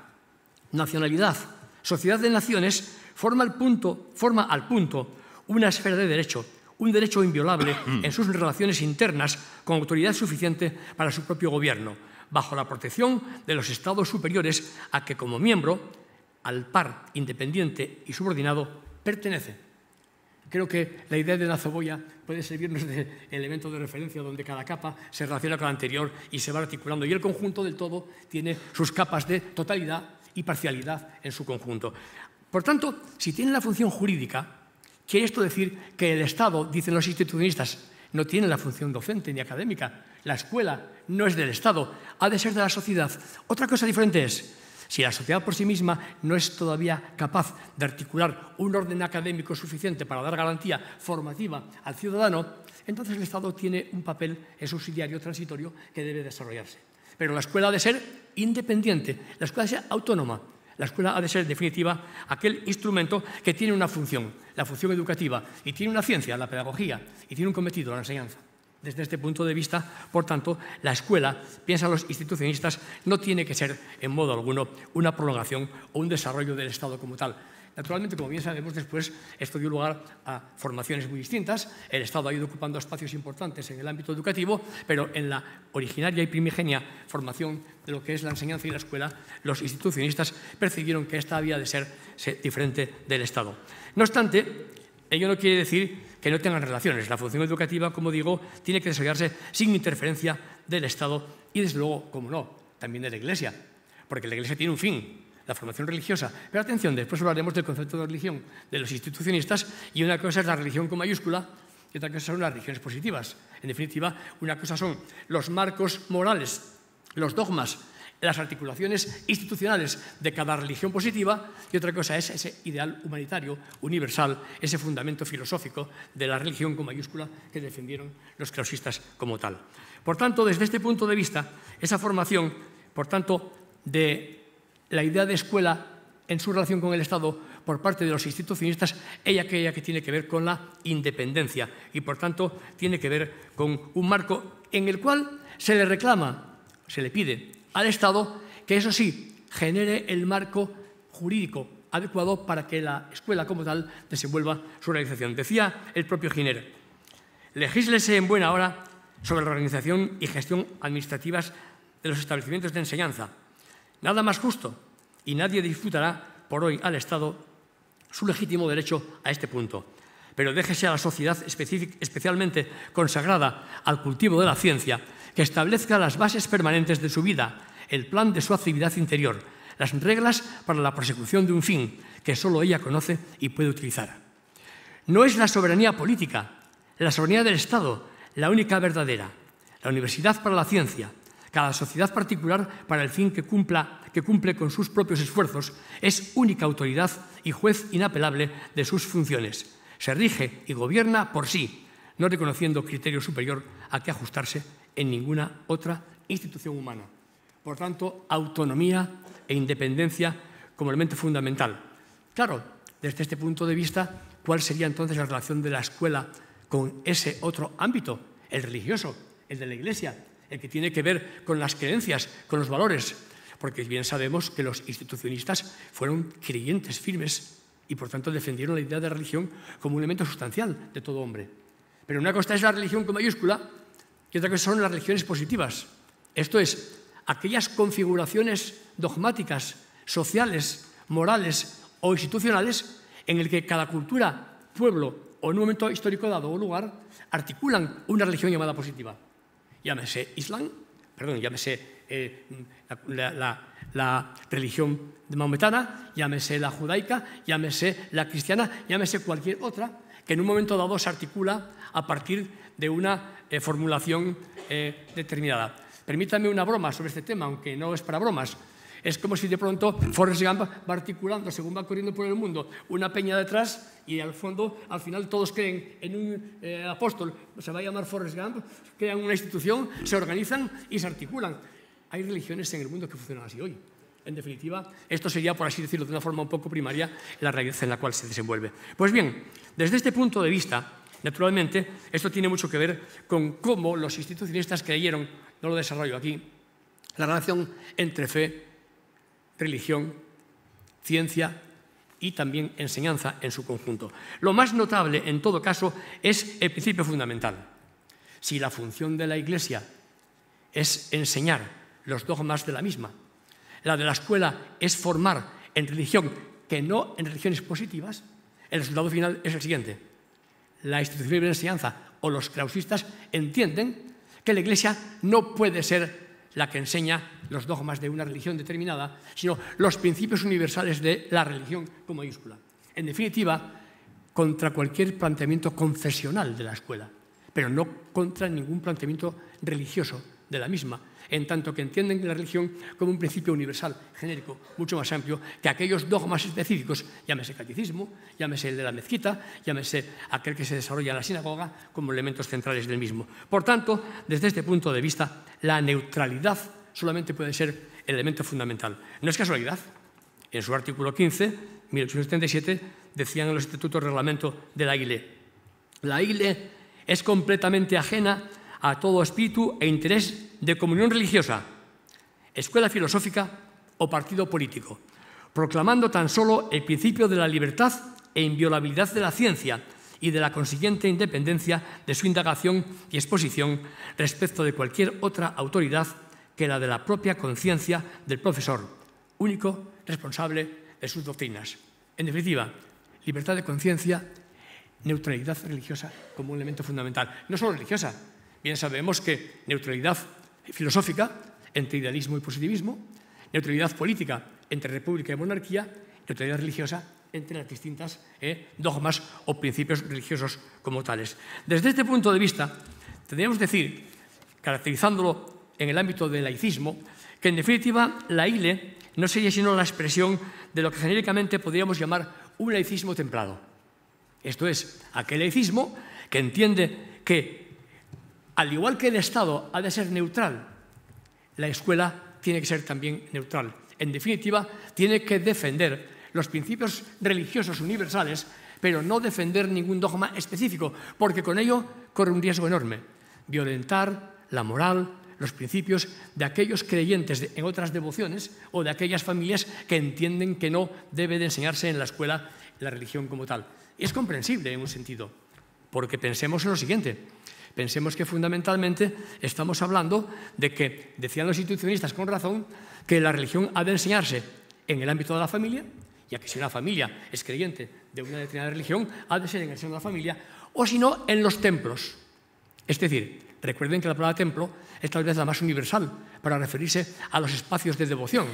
nacionalidad, sociedad de naciones, forma, punto, forma al punto una esfera de derecho, un derecho inviolable en sus relaciones internas con autoridad suficiente para su propio gobierno bajo la protección de los estados superiores a que como miembro, al par independiente y subordinado, pertenece. Creo que la idea de la cebolla puede servirnos de elemento de referencia donde cada capa se relaciona con la anterior y se va articulando. Y el conjunto del todo tiene sus capas de totalidad y parcialidad en su conjunto. Por tanto, si tiene la función jurídica, quiere esto decir que el Estado, dicen los institucionistas, no tiene la función docente ni académica. La escuela no es del Estado, ha de ser de la sociedad. Otra cosa diferente es si la sociedad por sí misma no es todavía capaz de articular un orden académico suficiente para dar garantía formativa al ciudadano, entonces el Estado tiene un papel subsidiario transitorio que debe desarrollarse. Pero la escuela ha de ser independiente, la escuela ha de ser autónoma. La escuela ha de ser, en definitiva, aquel instrumento que tiene una función, la función educativa, y tiene una ciencia, la pedagogía, y tiene un cometido, la enseñanza. Desde este punto de vista, por tanto, la escuela, piensan los institucionistas, no tiene que ser en modo alguno una prolongación o un desarrollo del Estado como tal, Naturalmente, como bien sabemos, después esto dio lugar a formaciones muy distintas. El Estado ha ido ocupando espacios importantes en el ámbito educativo, pero en la originaria y primigenia formación de lo que es la enseñanza y la escuela, los institucionistas percibieron que esta había de ser diferente del Estado. No obstante, ello no quiere decir que no tengan relaciones. La función educativa, como digo, tiene que desarrollarse sin interferencia del Estado y, desde luego, como no, también de la Iglesia, porque la Iglesia tiene un fin, la formación religiosa. Pero atención, después hablaremos del concepto de religión de los institucionistas y una cosa es la religión con mayúscula y otra cosa son las religiones positivas. En definitiva, una cosa son los marcos morales, los dogmas, las articulaciones institucionales de cada religión positiva y otra cosa es ese ideal humanitario universal, ese fundamento filosófico de la religión con mayúscula que defendieron los clausistas como tal. Por tanto, desde este punto de vista, esa formación, por tanto, de la idea de escuela en su relación con el Estado por parte de los institucionistas es aquella que tiene que ver con la independencia y, por tanto, tiene que ver con un marco en el cual se le reclama, se le pide al Estado que, eso sí, genere el marco jurídico adecuado para que la escuela como tal desenvuelva su realización. Decía el propio Giner, legíslese en buena hora sobre la organización y gestión administrativas de los establecimientos de enseñanza. Nada más justo y nadie disputará por hoy al Estado su legítimo derecho a este punto. Pero déjese a la sociedad especialmente consagrada al cultivo de la ciencia que establezca las bases permanentes de su vida, el plan de su actividad interior, las reglas para la prosecución de un fin que solo ella conoce y puede utilizar. No es la soberanía política, la soberanía del Estado, la única verdadera. La universidad para la ciencia, cada sociedad particular para el fin que cumpla que cumple con sus propios esfuerzos, es única autoridad y juez inapelable de sus funciones. Se rige y gobierna por sí, no reconociendo criterio superior a que ajustarse en ninguna otra institución humana. Por tanto, autonomía e independencia como elemento fundamental. Claro, desde este punto de vista, ¿cuál sería entonces la relación de la escuela con ese otro ámbito, el religioso, el de la Iglesia, el que tiene que ver con las creencias, con los valores, porque bien sabemos que los institucionistas fueron creyentes firmes y por tanto defendieron la idea de religión como un elemento sustancial de todo hombre. Pero una cosa es la religión con mayúscula y otra cosa son las religiones positivas. Esto es, aquellas configuraciones dogmáticas, sociales, morales o institucionales en el que cada cultura, pueblo o en un momento histórico dado o lugar articulan una religión llamada positiva. Llámese Islam, perdón, llámese eh, la, religión maometana, llámese la judaica, llámese la cristiana, llámese cualquier otra, que en un momento dado se articula a partir de una eh, formulación eh, determinada. Permítanme una broma sobre este tema, aunque no es para bromas. Es como si de pronto Forrest Gump va articulando, según va corriendo por el mundo, una peña detrás y al fondo, al final todos creen en un apóstol, se va a llamar Forrest Gump, crean una institución, se organizan y se articulan hay religiones en el mundo que funcionan así hoy. En definitiva, esto sería, por así decirlo de una forma un poco primaria, la realidad en la cual se desenvuelve. Pues bien, desde este punto de vista, naturalmente, esto tiene mucho que ver con cómo los institucionistas creyeron, no lo desarrollo aquí, la relación entre fe, religión, ciencia y también enseñanza en su conjunto. Lo más notable, en todo caso, es el principio fundamental. Si la función de la Iglesia es enseñar los dogmas de la misma. La de la escuela es formar en religión que no en religiones positivas. El resultado final es el siguiente. La institución de enseñanza o los clausistas entienden que la Iglesia no puede ser la que enseña los dogmas de una religión determinada, sino los principios universales de la religión con mayúscula. En definitiva, contra cualquier planteamiento confesional de la escuela, pero no contra ningún planteamiento religioso de la misma, en tanto que entienden la religión como un principio universal, genérico, mucho más amplio que aquellos dogmas específicos, llámese catecismo, llámese el de la mezquita, llámese aquel que se desarrolla en la sinagoga, como elementos centrales del mismo. Por tanto, desde este punto de vista, la neutralidad solamente puede ser el elemento fundamental. No es casualidad. En su artículo 15, 1877, decían en los estatutos reglamento de la ILE, la ILE es completamente ajena a todo espíritu e interés de comunión religiosa, escuela filosófica o partido político, proclamando tan solo el principio de la libertad e inviolabilidad de la ciencia y de la consiguiente independencia de su indagación y exposición respecto de cualquier otra autoridad que la de la propia conciencia del profesor, único responsable de sus doctrinas. En definitiva, libertad de conciencia, neutralidad religiosa como un elemento fundamental, no solo religiosa, Bien sabemos que neutralidad filosófica entre idealismo y positivismo, neutralidad política entre república y monarquía, neutralidad religiosa entre las distintas eh, dogmas o principios religiosos como tales. Desde este punto de vista, tendríamos que decir, caracterizándolo en el ámbito del laicismo, que en definitiva la ILE no sería sino la expresión de lo que genéricamente podríamos llamar un laicismo templado. Esto es, aquel laicismo que entiende que al igual que el Estado ha de ser neutral, la escuela tiene que ser también neutral. En definitiva, tiene que defender los principios religiosos universales, pero no defender ningún dogma específico, porque con ello corre un riesgo enorme. Violentar la moral, los principios de aquellos creyentes en otras devociones o de aquellas familias que entienden que no debe de enseñarse en la escuela la religión como tal. Es comprensible en un sentido, porque pensemos en lo siguiente. Pensemos que fundamentalmente estamos hablando de que, decían los institucionistas con razón, que la religión ha de enseñarse en el ámbito de la familia, ya que si una familia es creyente de una determinada religión, ha de ser en el seno de la familia, o si no, en los templos. Es decir, recuerden que la palabra templo es tal vez la más universal para referirse a los espacios de devoción,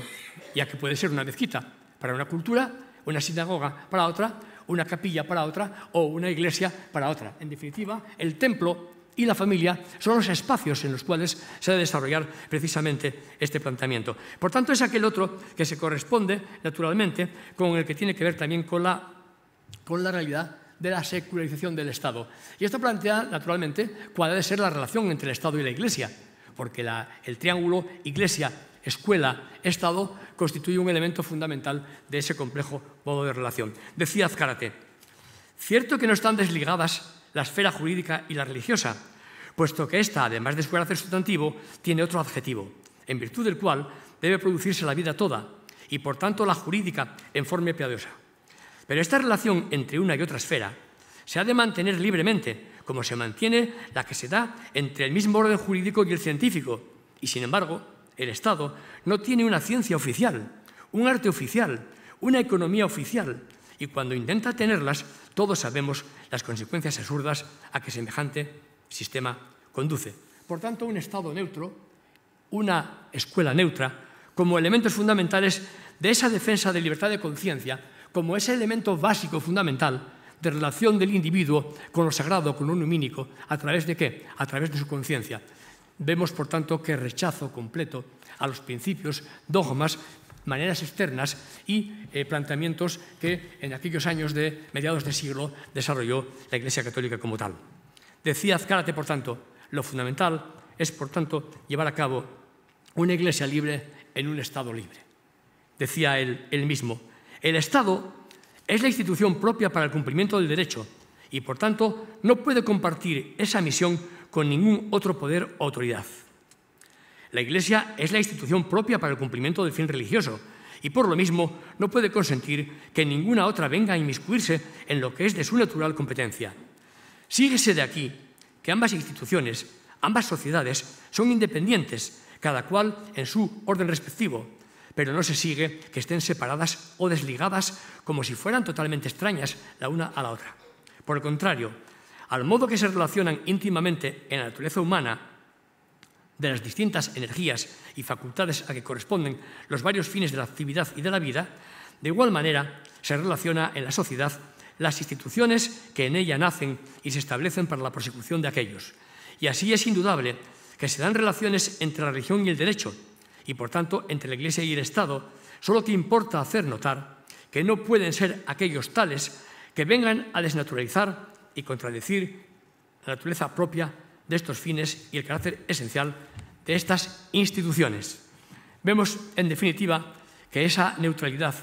ya que puede ser una mezquita para una cultura, una sinagoga para otra, una capilla para otra o una iglesia para otra. En definitiva, el templo y la familia son los espacios en los cuales se ha de desarrollar precisamente este planteamiento. Por tanto, es aquel otro que se corresponde, naturalmente, con el que tiene que ver también con la, con la realidad de la secularización del Estado. Y esto plantea, naturalmente, cuál debe ser la relación entre el Estado y la Iglesia, porque el triángulo Iglesia, escuela, Estado constituye un elemento fundamental de ese complejo modo de relación. Decía Azcárate, cierto que no están desligadas la esfera jurídica y la religiosa, puesto que esta, además de su carácter sustantivo, tiene otro adjetivo, en virtud del cual debe producirse la vida toda, y por tanto la jurídica en forma piadosa. Pero esta relación entre una y otra esfera se ha de mantener libremente, como se mantiene la que se da entre el mismo orden jurídico y el científico. Y sin embargo, el Estado no tiene una ciencia oficial, un arte oficial, una economía oficial, y cuando intenta tenerlas, todos sabemos las consecuencias absurdas a que semejante sistema conduce. Por tanto, un Estado neutro, una escuela neutra, como elementos fundamentales de esa defensa de libertad de conciencia, como ese elemento básico fundamental de relación del individuo con lo sagrado, con lo numínico, ¿a través de qué? A través de su conciencia. Vemos, por tanto, que rechazo completo a los principios, dogmas, maneras externas y eh, planteamientos que en aquellos años de mediados de siglo desarrolló la Iglesia Católica como tal. Decía Azcárate, por tanto, lo fundamental es, por tanto, llevar a cabo una iglesia libre en un Estado libre. Decía él, él mismo, el Estado es la institución propia para el cumplimiento del derecho y, por tanto, no puede compartir esa misión con ningún otro poder o autoridad. La Iglesia es la institución propia para el cumplimiento del fin religioso y por lo mismo no puede consentir que ninguna otra venga a inmiscuirse en lo que es de su natural competencia. Síguese de aquí que ambas instituciones, ambas sociedades, son independientes, cada cual en su orden respectivo, pero no se sigue que estén separadas o desligadas como si fueran totalmente extrañas la una a la otra. Por el contrario, al modo que se relacionan íntimamente en la naturaleza humana de las distintas energías y facultades a que corresponden los varios fines de la actividad y de la vida, de igual manera se relaciona en la sociedad las instituciones que en ella nacen y se establecen para la prosecución de aquellos. Y así es indudable que se dan relaciones entre la religión y el derecho, y por tanto entre la Iglesia y el Estado, solo te importa hacer notar que no pueden ser aquellos tales que vengan a desnaturalizar y contradecir la naturaleza propia de estos fines y el carácter esencial de estas instituciones. Vemos, en definitiva, que esa neutralidad,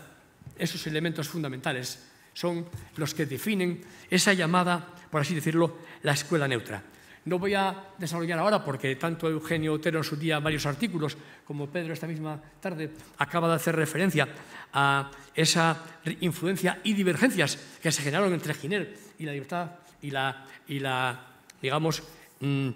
esos elementos fundamentales, son los que definen esa llamada, por así decirlo, la escuela neutra. No voy a desarrollar ahora porque tanto Eugenio Otero en su día varios artículos como Pedro esta misma tarde acaba de hacer referencia a esa influencia y divergencias que se generaron entre Giner y la libertad y la, digamos, mm,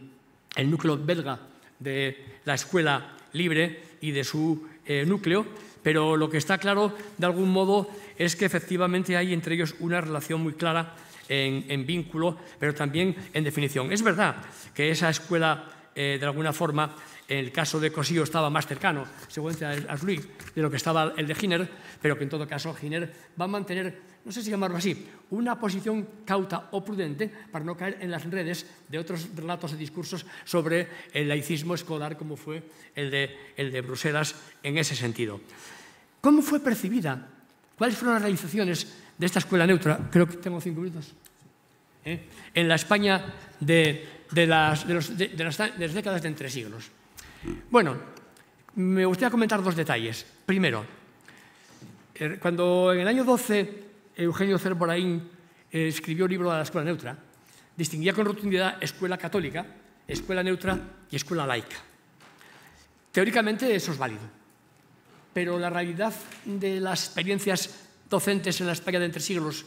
el núcleo belga de la escuela libre y de su eh, núcleo, pero lo que está claro de algún modo es que efectivamente hay entre ellos una relación muy clara en, vínculo, pero también en definición. Es verdad que esa escuela, eh, de alguna forma, en el caso de Cosío estaba más cercano, según a de lo que estaba el de Giner, pero que en todo caso Giner va a mantener, no sé si llamarlo así, una posición cauta o prudente para no caer en las redes de otros relatos y discursos sobre el laicismo escolar como fue el de Bruselas en ese sentido. ¿Cómo fue percibida ¿Cuáles fueron las realizaciones de esta escuela neutra? Creo que tengo cinco minutos. ¿Eh? En la España de, las, décadas de entre siglos. Bueno, me gustaría comentar dos detalles. Primero, eh, cuando en el año 12 Eugenio Cerboraín eh, escribió el libro de la escuela neutra, distinguía con rotundidad escuela católica, escuela neutra y escuela laica. Teóricamente eso es válido pero la realidad de las experiencias docentes en la España de entre siglos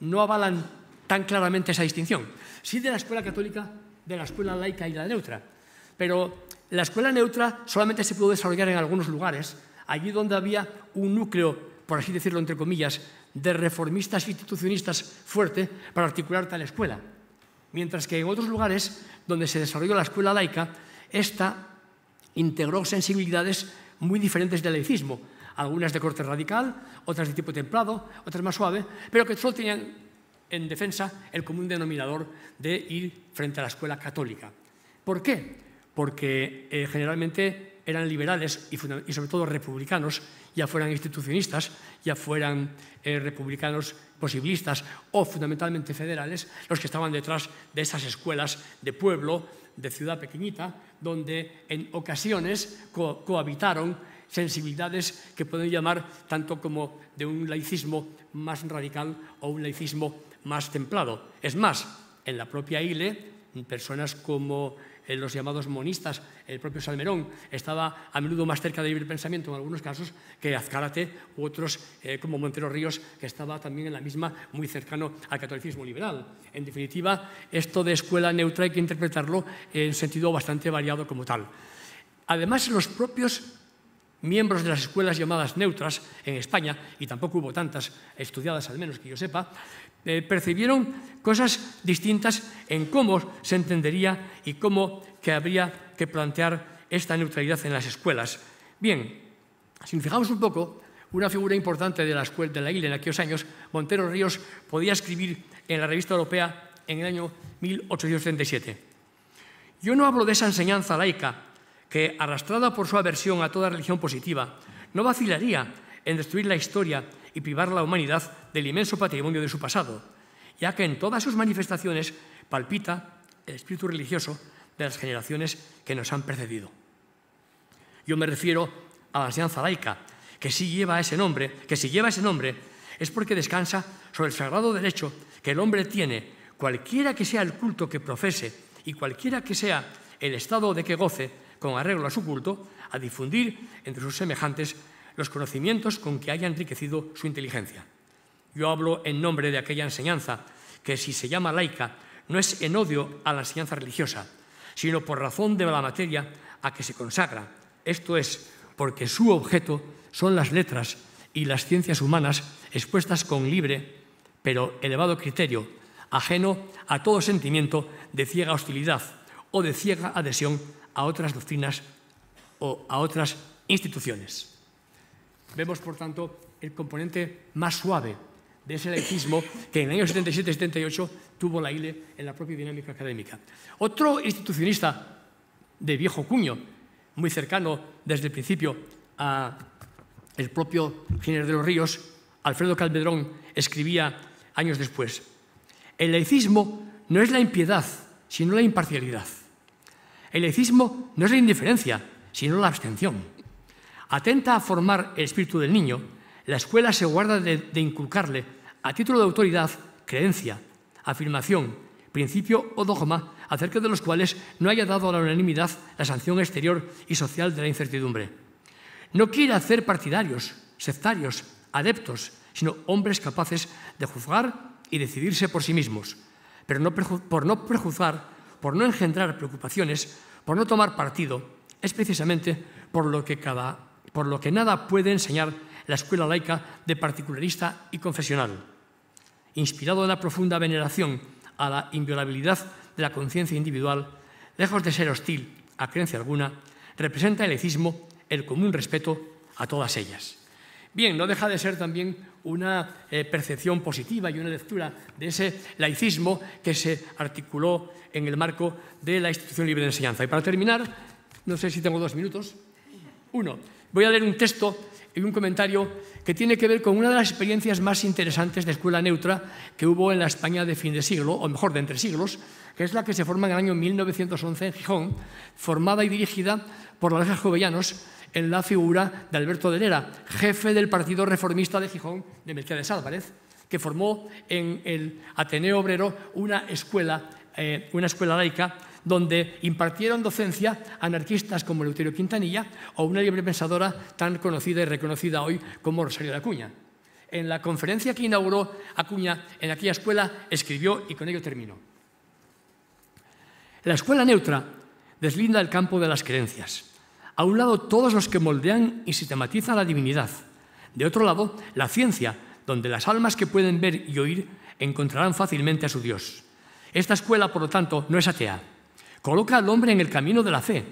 no avalan tan claramente esa distinción. Sí de la escuela católica, de la escuela laica y la neutra, pero la escuela neutra solamente se pudo desarrollar en algunos lugares, allí donde había un núcleo, por así decirlo entre comillas, de reformistas institucionistas fuerte para articular tal escuela. Mientras que en otros lugares donde se desarrolló la escuela laica, esta integró sensibilidades muy diferentes del laicismo, algunas de corte radical, otras de tipo templado, otras más suave, pero que solo tenían en defensa el común denominador de ir frente a la escuela católica. ¿Por qué? Porque eh, generalmente eran liberales y, sobre todo republicanos, ya fueran institucionistas, ya fueran eh, republicanos posibilistas o fundamentalmente federales, los que estaban detrás de esas escuelas de pueblo de ciudad pequeñita, donde en ocasiones cohabitaron sensibilidades que pueden llamar tanto como de un laicismo más radical o un laicismo más templado. Es más, en la propia ILE, personas como los llamados monistas, el propio Salmerón, estaba a menudo más cerca del libre pensamiento en algunos casos que Azcárate u otros eh, como Montero Ríos, que estaba también en la misma, muy cercano al catolicismo liberal. En definitiva, esto de escuela neutra hay que interpretarlo en sentido bastante variado como tal. Además, los propios miembros de las escuelas llamadas neutras en España, y tampoco hubo tantas estudiadas al menos que yo sepa, eh, percibieron cosas distintas en cómo se entendería y cómo que habría que plantear esta neutralidad en las escuelas. Bien, si nos fijamos un poco, una figura importante de la escuela de la en aquellos años, Montero Ríos, podía escribir en la revista europea en el año 1837. Yo no hablo de esa enseñanza laica que, arrastrada por su aversión a toda religión positiva, no vacilaría en destruir la historia y privar a la humanidad del inmenso patrimonio de su pasado, ya que en todas sus manifestaciones palpita el espíritu religioso de las generaciones que nos han precedido. Yo me refiero a la enseñanza laica, que si lleva ese nombre, que si lleva ese nombre, es porque descansa sobre el sagrado derecho que el hombre tiene, cualquiera que sea el culto que profese y cualquiera que sea el estado de que goce con arreglo a su culto, a difundir entre sus semejantes los conocimientos con que haya enriquecido su inteligencia. Yo hablo en nombre de aquella enseñanza que si se llama laica no es en odio a la enseñanza religiosa, sino por razón de la materia a que se consagra. Esto es porque su objeto son las letras y las ciencias humanas expuestas con libre pero elevado criterio, ajeno a todo sentimiento de ciega hostilidad o de ciega adhesión a otras doctrinas o a otras instituciones. Vemos, por tanto, el componente más suave de ese laicismo que en el año 77-78 tuvo la ILE en la propia dinámica académica. Otro institucionista de viejo cuño, muy cercano desde el principio a el propio género de los Ríos, Alfredo Calvedrón escribía años después, el laicismo no es la impiedad, sino la imparcialidad. El laicismo no es la indiferencia, sino la abstención. Atenta a formar el espíritu del niño, la escuela se guarda de, inculcarle, a título de autoridad, creencia, afirmación, principio o dogma acerca de los cuales no haya dado a la unanimidad la sanción exterior y social de la incertidumbre. No quiere hacer partidarios, sectarios, adeptos, sino hombres capaces de juzgar y decidirse por sí mismos, pero por no prejuzgar, por no engendrar preocupaciones, por no tomar partido, es precisamente por lo que cada por lo que nada puede enseñar la escuela laica de particularista y confesional. Inspirado en la profunda veneración a la inviolabilidad de la conciencia individual, lejos de ser hostil a creencia alguna, representa el laicismo el común respeto a todas ellas. Bien, no deja de ser también una eh, percepción positiva y una lectura de ese laicismo que se articuló en el marco de la institución libre de enseñanza. Y para terminar, no sé si tengo dos minutos. Uno, Voy a leer un texto y un comentario que tiene que ver con una de las experiencias más interesantes de escuela neutra que hubo en la España de fin de siglo, o mejor, de entre siglos, que es la que se forma en el año 1911 en Gijón, formada y dirigida por Los Jovellanos en la figura de Alberto de Lera, jefe del Partido Reformista de Gijón de Mercedes Álvarez, que formó en el Ateneo Obrero una escuela, eh, una escuela laica donde impartieron docencia anarquistas como Eleuterio Quintanilla o una libre pensadora tan conocida y reconocida hoy como Rosario de Acuña. En la conferencia que inauguró Acuña en aquella escuela escribió y con ello terminó. La escuela neutra deslinda el campo de las creencias. A un lado todos los que moldean y sistematizan la divinidad. De otro lado, la ciencia, donde las almas que pueden ver y oír encontrarán fácilmente a su Dios. Esta escuela, por lo tanto, no es atea, Coloca al hombre en el camino de la fe.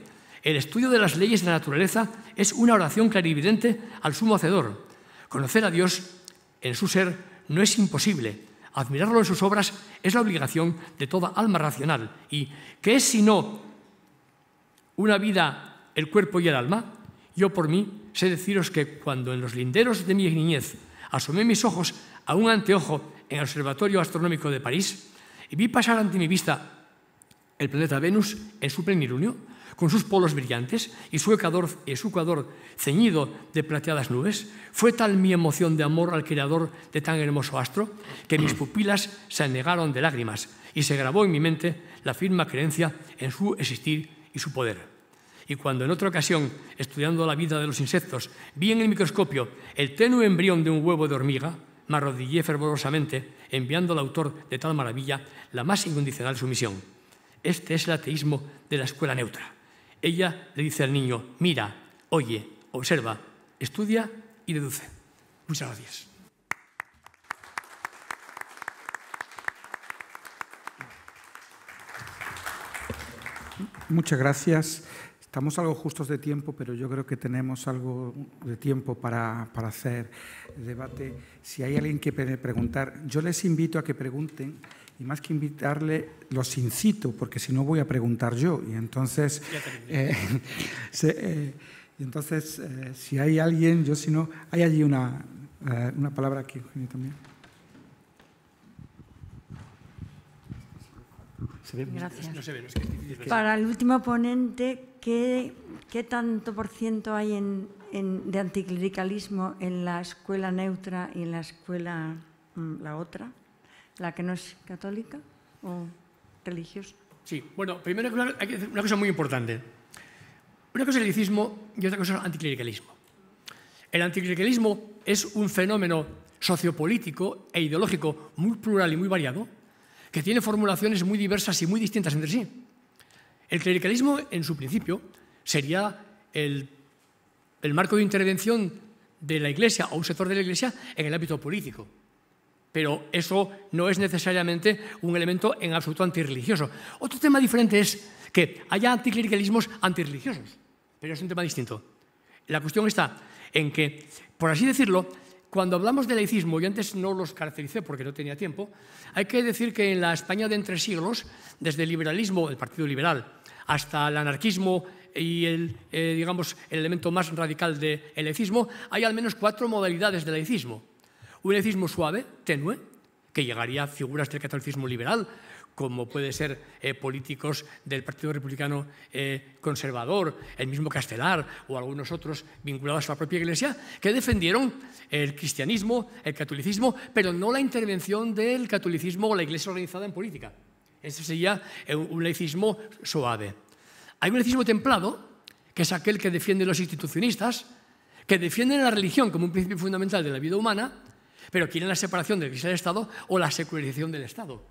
El estudio de las leyes de la naturaleza es una oración clarividente al sumo hacedor. Conocer a Dios en su ser no es imposible. Admirarlo en sus obras es la obligación de toda alma racional. ¿Y qué es sino una vida, el cuerpo y el alma? Yo por mí sé deciros que cuando en los linderos de mi niñez asomé mis ojos a un anteojo en el Observatorio Astronómico de París y vi pasar ante mi vista el planeta Venus en su plenilunio, con sus polos brillantes y su ecuador, ecuador ceñido de plateadas nubes, fue tal mi emoción de amor al creador de tan hermoso astro que mis pupilas se anegaron de lágrimas y se grabó en mi mente la firme creencia en su existir y su poder. Y cuando en otra ocasión, estudiando la vida de los insectos, vi en el microscopio el tenue embrión de un huevo de hormiga, me arrodillé fervorosamente, enviando al autor de tal maravilla la más incondicional sumisión. Este es el ateísmo de la escuela neutra. Ella le dice al niño, mira, oye, observa, estudia y deduce. Muchas gracias. Muchas gracias. Estamos algo justos de tiempo, pero yo creo que tenemos algo de tiempo para, para hacer debate. Si hay alguien que preguntar, yo les invito a que pregunten y más que invitarle, los incito, porque si no voy a preguntar yo. Y entonces, eh, eh, entonces eh, si hay alguien, yo si no, hay allí una, palabra aquí, también. Gracias. se ve, Para el último ponente, ¿qué, qué tanto por ciento hay en, de anticlericalismo en la escuela neutra y en la escuela, mm, la otra? la que no es católica o religiosa? Sí, bueno, primero hay que decir una cosa muy importante. Una cosa es el y otra cosa es el anticlericalismo. El anticlericalismo es un fenómeno sociopolítico e ideológico muy plural y muy variado, que tiene formulaciones muy diversas y muy distintas entre sí. El clericalismo, en su principio, sería el, el marco de intervención de la Iglesia o un sector de la Iglesia en el ámbito político pero eso no es necesariamente un elemento en absoluto antirreligioso. Otro tema diferente es que haya anticlericalismos antirreligiosos, pero es un tema distinto. La cuestión está en que, por así decirlo, cuando hablamos de laicismo, y antes no los caractericé porque no tenía tiempo, hay que decir que en la España de entre siglos, desde el liberalismo, el Partido Liberal, hasta el anarquismo y el, eh, digamos, el elemento más radical del laicismo, hay al menos cuatro modalidades de laicismo. Un laicismo suave, tenue, que llegaría a figuras del catolicismo liberal, como puede ser eh, políticos del Partido Republicano eh, Conservador, el mismo Castelar o algunos otros vinculados a la propia Iglesia, que defendieron el cristianismo, el catolicismo, pero no la intervención del catolicismo o la Iglesia organizada en política. Ese sería eh, un laicismo suave. Hay un laicismo templado, que es aquel que defiende los institucionistas, que defienden la religión como un principio fundamental de la vida humana, pero quieren la separación del del Estado o la secularización del Estado.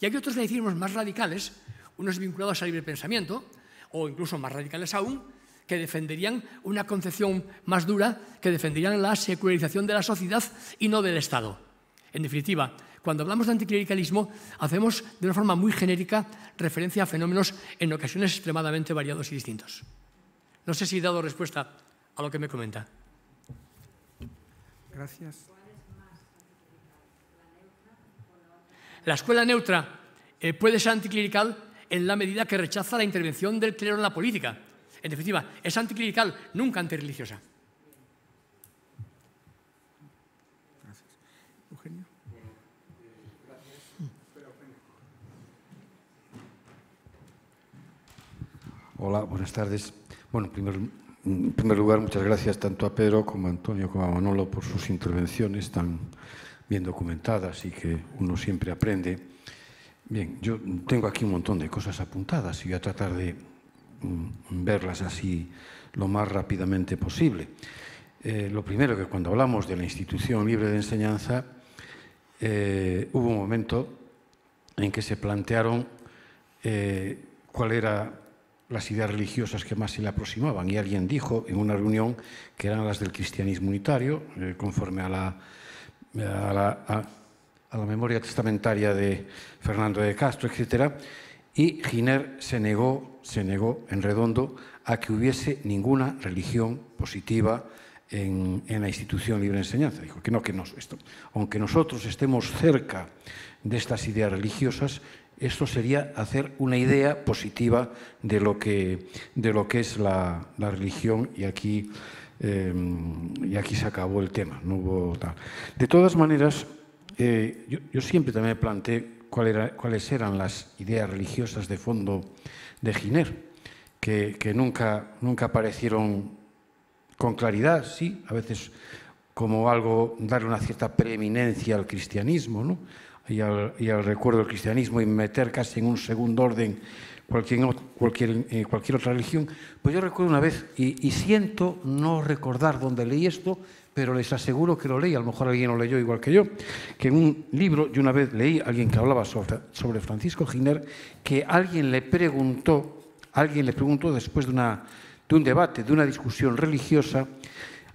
Y hay otros laicismos más radicales, unos vinculados al libre pensamiento, o incluso más radicales aún, que defenderían una concepción más dura, que defenderían la secularización de la sociedad y no del Estado. En definitiva, cuando hablamos de anticlericalismo, hacemos de una forma muy genérica referencia a fenómenos en ocasiones extremadamente variados y distintos. No sé si he dado respuesta a lo que me comenta. Gracias. la escuela neutra eh, puede ser anticlerical en la medida que rechaza la intervención del clero en la política. En definitiva, es anticlerical, nunca antirreligiosa. Hola, buenas tardes. Bueno, en primer lugar, muchas gracias tanto a Pedro como a Antonio como a Manolo por sus intervenciones tan bien documentadas y que uno siempre aprende. Bien, yo tengo aquí un montón de cosas apuntadas y voy a tratar de mm, verlas así lo más rápidamente posible. Eh, lo primero que cuando hablamos de la institución libre de enseñanza, eh, hubo un momento en que se plantearon eh, cuáles eran las ideas religiosas que más se le aproximaban. Y alguien dijo en una reunión que eran las del cristianismo unitario, eh, conforme a la a la, memoria testamentaria de Fernando de Castro, etc. Y Giner se negó, se negó en redondo a que hubiese ninguna religión positiva en, la institución libre de enseñanza. Dijo que no, que no, esto, aunque nosotros estemos cerca de estas ideas religiosas, esto sería hacer una idea positiva de lo que, de lo que es la, la religión y aquí Em, y aquí se acabó el tema, no hubo tal. De todas maneras, eh, yo, siempre también me planteé cuáles eran las ideas religiosas de fondo de Giner, que, nunca, nunca aparecieron con claridad, sí, a veces como algo, dar una cierta preeminencia al cristianismo y, al, y al recuerdo del cristianismo y meter casi en un segundo orden cualquier, cualquier, eh, cualquier otra religión. Pues yo recuerdo una vez, y, siento no recordar dónde leí esto, pero les aseguro que lo leí, a lo mejor alguien lo leyó igual que yo, que en un libro yo una vez leí alguien que hablaba sobre, sobre Francisco Giner, que alguien le preguntó, alguien le preguntó después de, una, de un debate, de una discusión religiosa,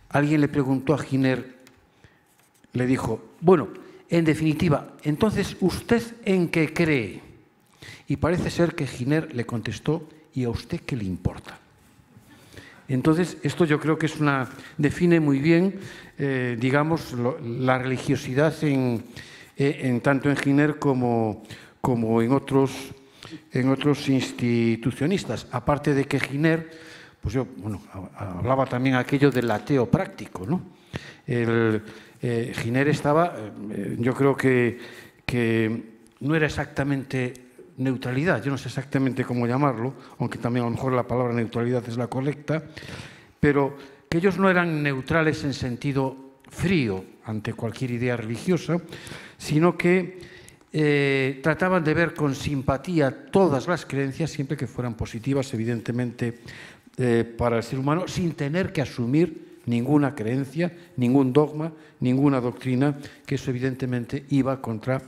alguien le preguntó a Giner, le dijo, bueno, en definitiva, entonces, ¿usted en qué cree? Y parece ser que Giner le contestó, ¿y a usted qué le importa? Entonces, esto yo creo que es una, define muy bien, eh, digamos, la religiosidad eh, en, tanto en Giner como, en, otros, en otros institucionistas. Aparte de que Giner, pues yo hablaba también aquello del ateo práctico, ¿no? El, eh, Giner estaba, yo creo que, que no era exactamente neutralidad, yo no sé exactamente cómo llamarlo, aunque también a lo mejor la palabra neutralidad es la correcta, pero que ellos no eran neutrales en sentido frío ante cualquier idea religiosa, sino que eh, trataban de ver con simpatía todas las creencias, siempre que fueran positivas, evidentemente, eh, para el ser humano, sin tener que asumir ninguna creencia, ningún dogma, ninguna doctrina, que eso evidentemente iba contra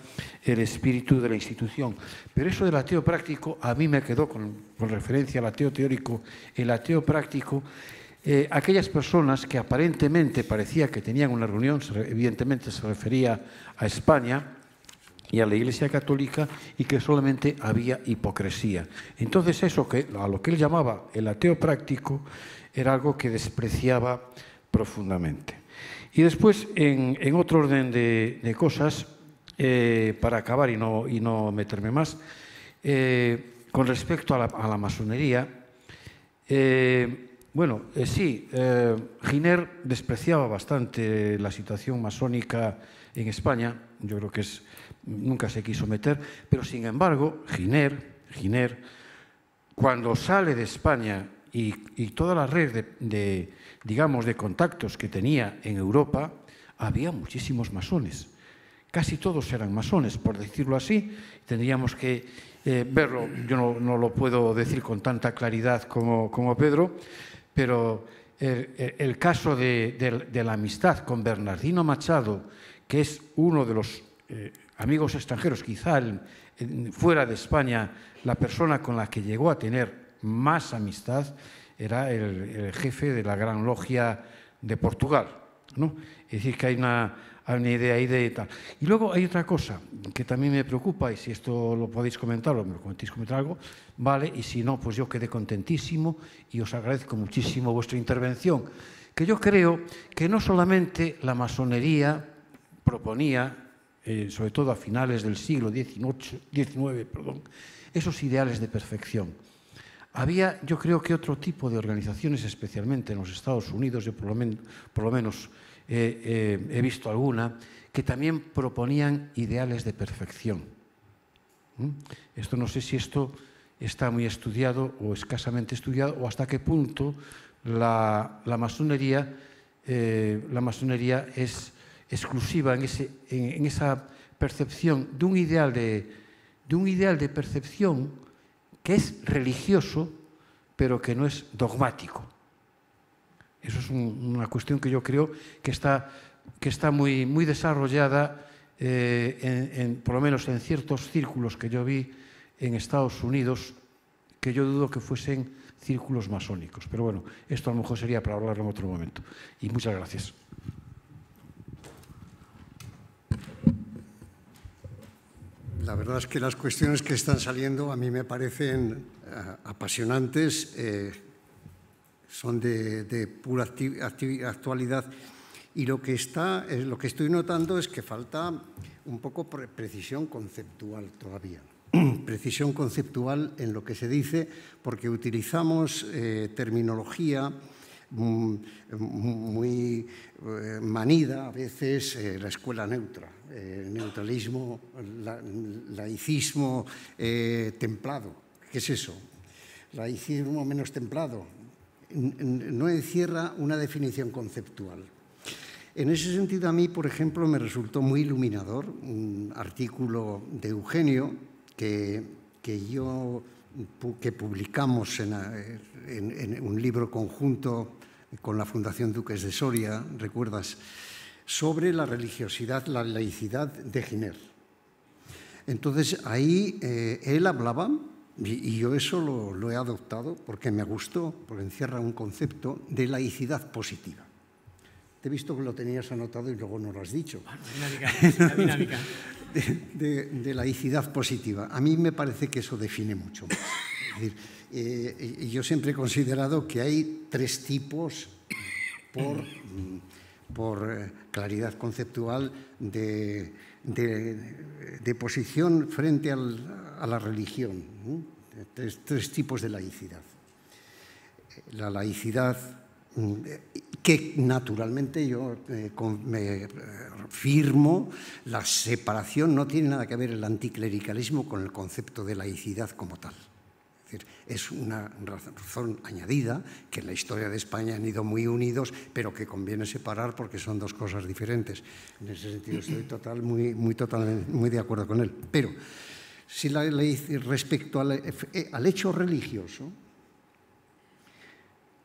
el espíritu de la institución. Pero eso del ateo práctico, a mí me quedó con, referencia al ateo teórico, el ateo práctico, eh, aquellas personas que aparentemente parecía que tenían una reunión, evidentemente se refería a España, y a la Iglesia Católica y que solamente había hipocresía. Entonces eso que a lo que él llamaba el ateo práctico era algo que despreciaba profundamente. Y después, en, otro orden de, cosas, eh, para acabar y no, y no meterme más, eh, con respecto a la, masonería, eh, bueno, sí, Giner despreciaba bastante la situación masónica en España, yo creo que nunca se quiso meter, pero sin embargo, Giner, Giner, cuando sale de España y, toda la red de, digamos, de contactos que tenía en Europa, había muchísimos masones. Casi todos eran masones, por decirlo así. Tendríamos que eh, verlo, yo no, lo puedo decir con tanta claridad como, como Pedro, pero el, caso de, la amistad con Bernardino Machado, que es uno de los eh, amigos extranjeros, quizá fuera de España, la persona con la que llegó a tener más amistad, era el, jefe de la Gran Logia de Portugal. ¿no? Es decir, que hay una, idea ahí de tal. Y luego hay otra cosa que también me preocupa, y si esto lo podéis comentar o me lo comentéis comentar algo, vale, y si no, pues yo quedé contentísimo y os agradezco muchísimo vuestra intervención. Que yo creo que no solamente la masonería proponía, eh, sobre todo a finales del siglo XIX, perdón, esos ideales de perfección había, yo creo que otro tipo de organizaciones, especialmente en los Estados Unidos, yo por lo, menos eh, eh, he visto alguna, que también proponían ideales de perfección. ¿Mm? Esto no sé si esto está muy estudiado o escasamente estudiado, o hasta qué punto la, masonería, eh, la masonería es exclusiva en, esa percepción de un ideal de, un ideal de percepción que es religioso, pero que no es dogmático. Eso es una cuestión que yo creo que está, que está muy, muy desarrollada, eh, en, por lo menos en ciertos círculos que yo vi en Estados Unidos, que yo dudo que fuesen círculos masónicos. Pero bueno, esto a lo mejor sería para hablarlo en otro momento. Y muchas gracias. la verdad es que las cuestiones que están saliendo a mí me parecen eh, apasionantes, eh, son de, pura actualidad. Y lo que, está, eh, lo que estoy notando es que falta un poco precisión conceptual todavía. precisión conceptual en lo que se dice, porque utilizamos terminología mm, muy manida, a veces la escuela neutra eh, neutralismo, laicismo eh, templado. ¿Qué es eso? Laicismo menos templado. No encierra una definición conceptual. En ese sentido, a mí, por ejemplo, me resultó muy iluminador un artículo de Eugenio que, que yo que publicamos eh, en un libro conjunto con la Fundación Duques de Soria, ¿recuerdas? sobre la religiosidad, la laicidad de Giner. Entonces ahí eh, él hablaba, y, yo eso lo, he adoptado porque me gustó, porque encierra un concepto de laicidad positiva. Te he visto que lo tenías anotado y luego no lo has dicho. Ah, de, laicidad positiva. A mí me parece que eso define mucho más. Eh, yo siempre he considerado que hay tres tipos por por eh, claridad conceptual de, posición frente a la religión. Tres, tres tipos de laicidad. La laicidad mm, que naturalmente yo eh, me eh, firmo, la separación no tiene nada que ver el anticlericalismo con el concepto de laicidad como tal es una razón añadida que en la historia de España han ido muy unidos, pero que conviene separar porque son dos cosas diferentes. En ese sentido estoy total, muy, muy, muy de acuerdo con él. Pero si la ley respecto al, e-, eh, al hecho religioso,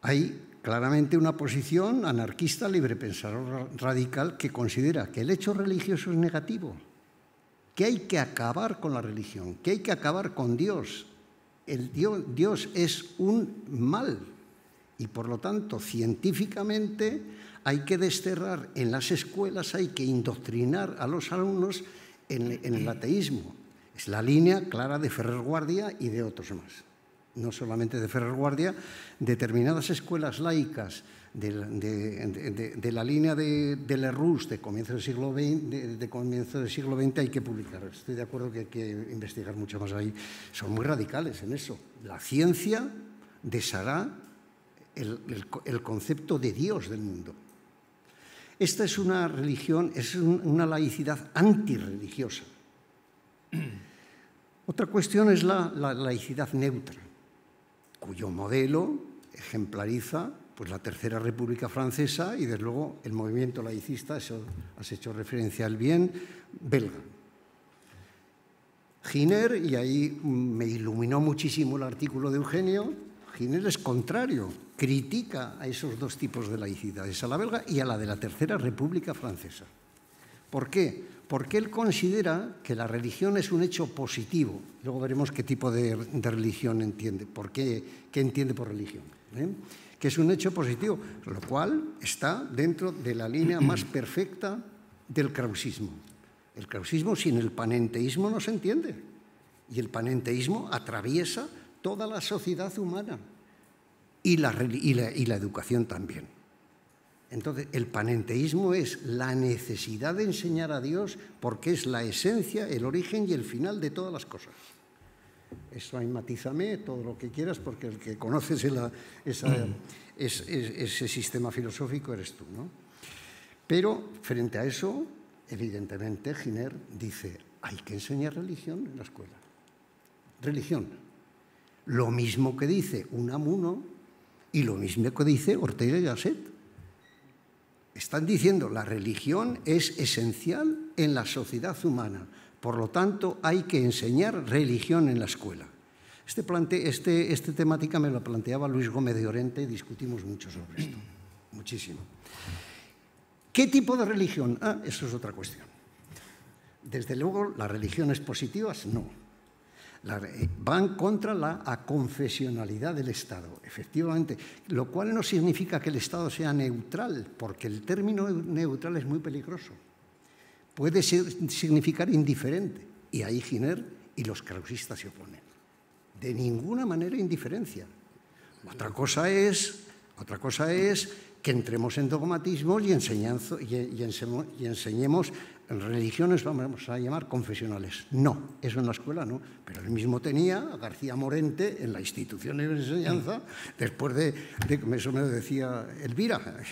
hay claramente una posición anarquista, libre pensador, radical, que considera que el hecho religioso es negativo, que hay que acabar con la religión, que hay que acabar con Dios, el Dios, es un mal y por lo tanto científicamente hay que desterrar en las escuelas, hay que indoctrinar a los alumnos en, en el ateísmo. Es la línea clara de Ferrer Guardia y de otros más. No solamente de Ferrer Guardia, determinadas escuelas laicas de, la línea de, Le de comienzo del siglo XX, de, comienzo del siglo XX hay que publicar. Estoy de acuerdo que hay que investigar mucho más ahí. Son muy radicales en eso. La ciencia deshará el, concepto de Dios del mundo. Esta es una religión, es una laicidad antirreligiosa. Otra cuestión es la, laicidad neutra, cuyo modelo ejemplariza pues la Tercera República Francesa y desde luego el movimiento laicista, eso has hecho referencia al bien, belga. Giner, y ahí me iluminó muchísimo el artículo de Eugenio, Giner es contrario, critica a esos dos tipos de laicidades, a la belga y a la de la Tercera República Francesa. ¿Por qué? Porque él considera que la religión es un hecho positivo. Luego veremos qué tipo de, religión entiende, por qué, qué entiende por religión. ¿eh? que es un hecho positivo, lo cual está dentro de la línea más perfecta del krausismo. El krausismo sin el panenteísmo no se entiende y el panenteísmo atraviesa toda la sociedad humana y la, y la educación también. Entonces, el panenteísmo es la necesidad de enseñar a Dios porque es la esencia, el origen y el final de todas las cosas. Eso ahí matízame todo lo que quieras, porque el que conoces mm. ese sistema filosófico eres tú. ¿no? Pero frente a eso, evidentemente, Giner dice, hay que enseñar religión en la escuela. Religión. Lo mismo que dice Unamuno y lo mismo que dice Ortega y Gasset. Están diciendo, la religión es esencial en la sociedad humana. Por lo tanto, hay que enseñar religión en la escuela. Este, plante, este, este temática me lo planteaba Luis Gómez de Orente y discutimos mucho sobre esto, muchísimo. ¿Qué tipo de religión? Ah, eso es otra cuestión. Desde luego, las religiones positivas no. Eh, van contra la aconfesionalidad del Estado, efectivamente, lo cual no significa que el Estado sea neutral, porque el término neutral es muy peligroso puede significar indiferente. Y ahí Giner y los carlistas se oponen. De ninguna manera indiferencia. Otra cosa es, otra cosa es que entremos en dogmatismos y, enseñemos, religiones, vamos a llamar confesionales. No, eso en la escuela no. Pero él mismo tenía a García Morente en la institución de enseñanza, después de, de eso me decía Elvira,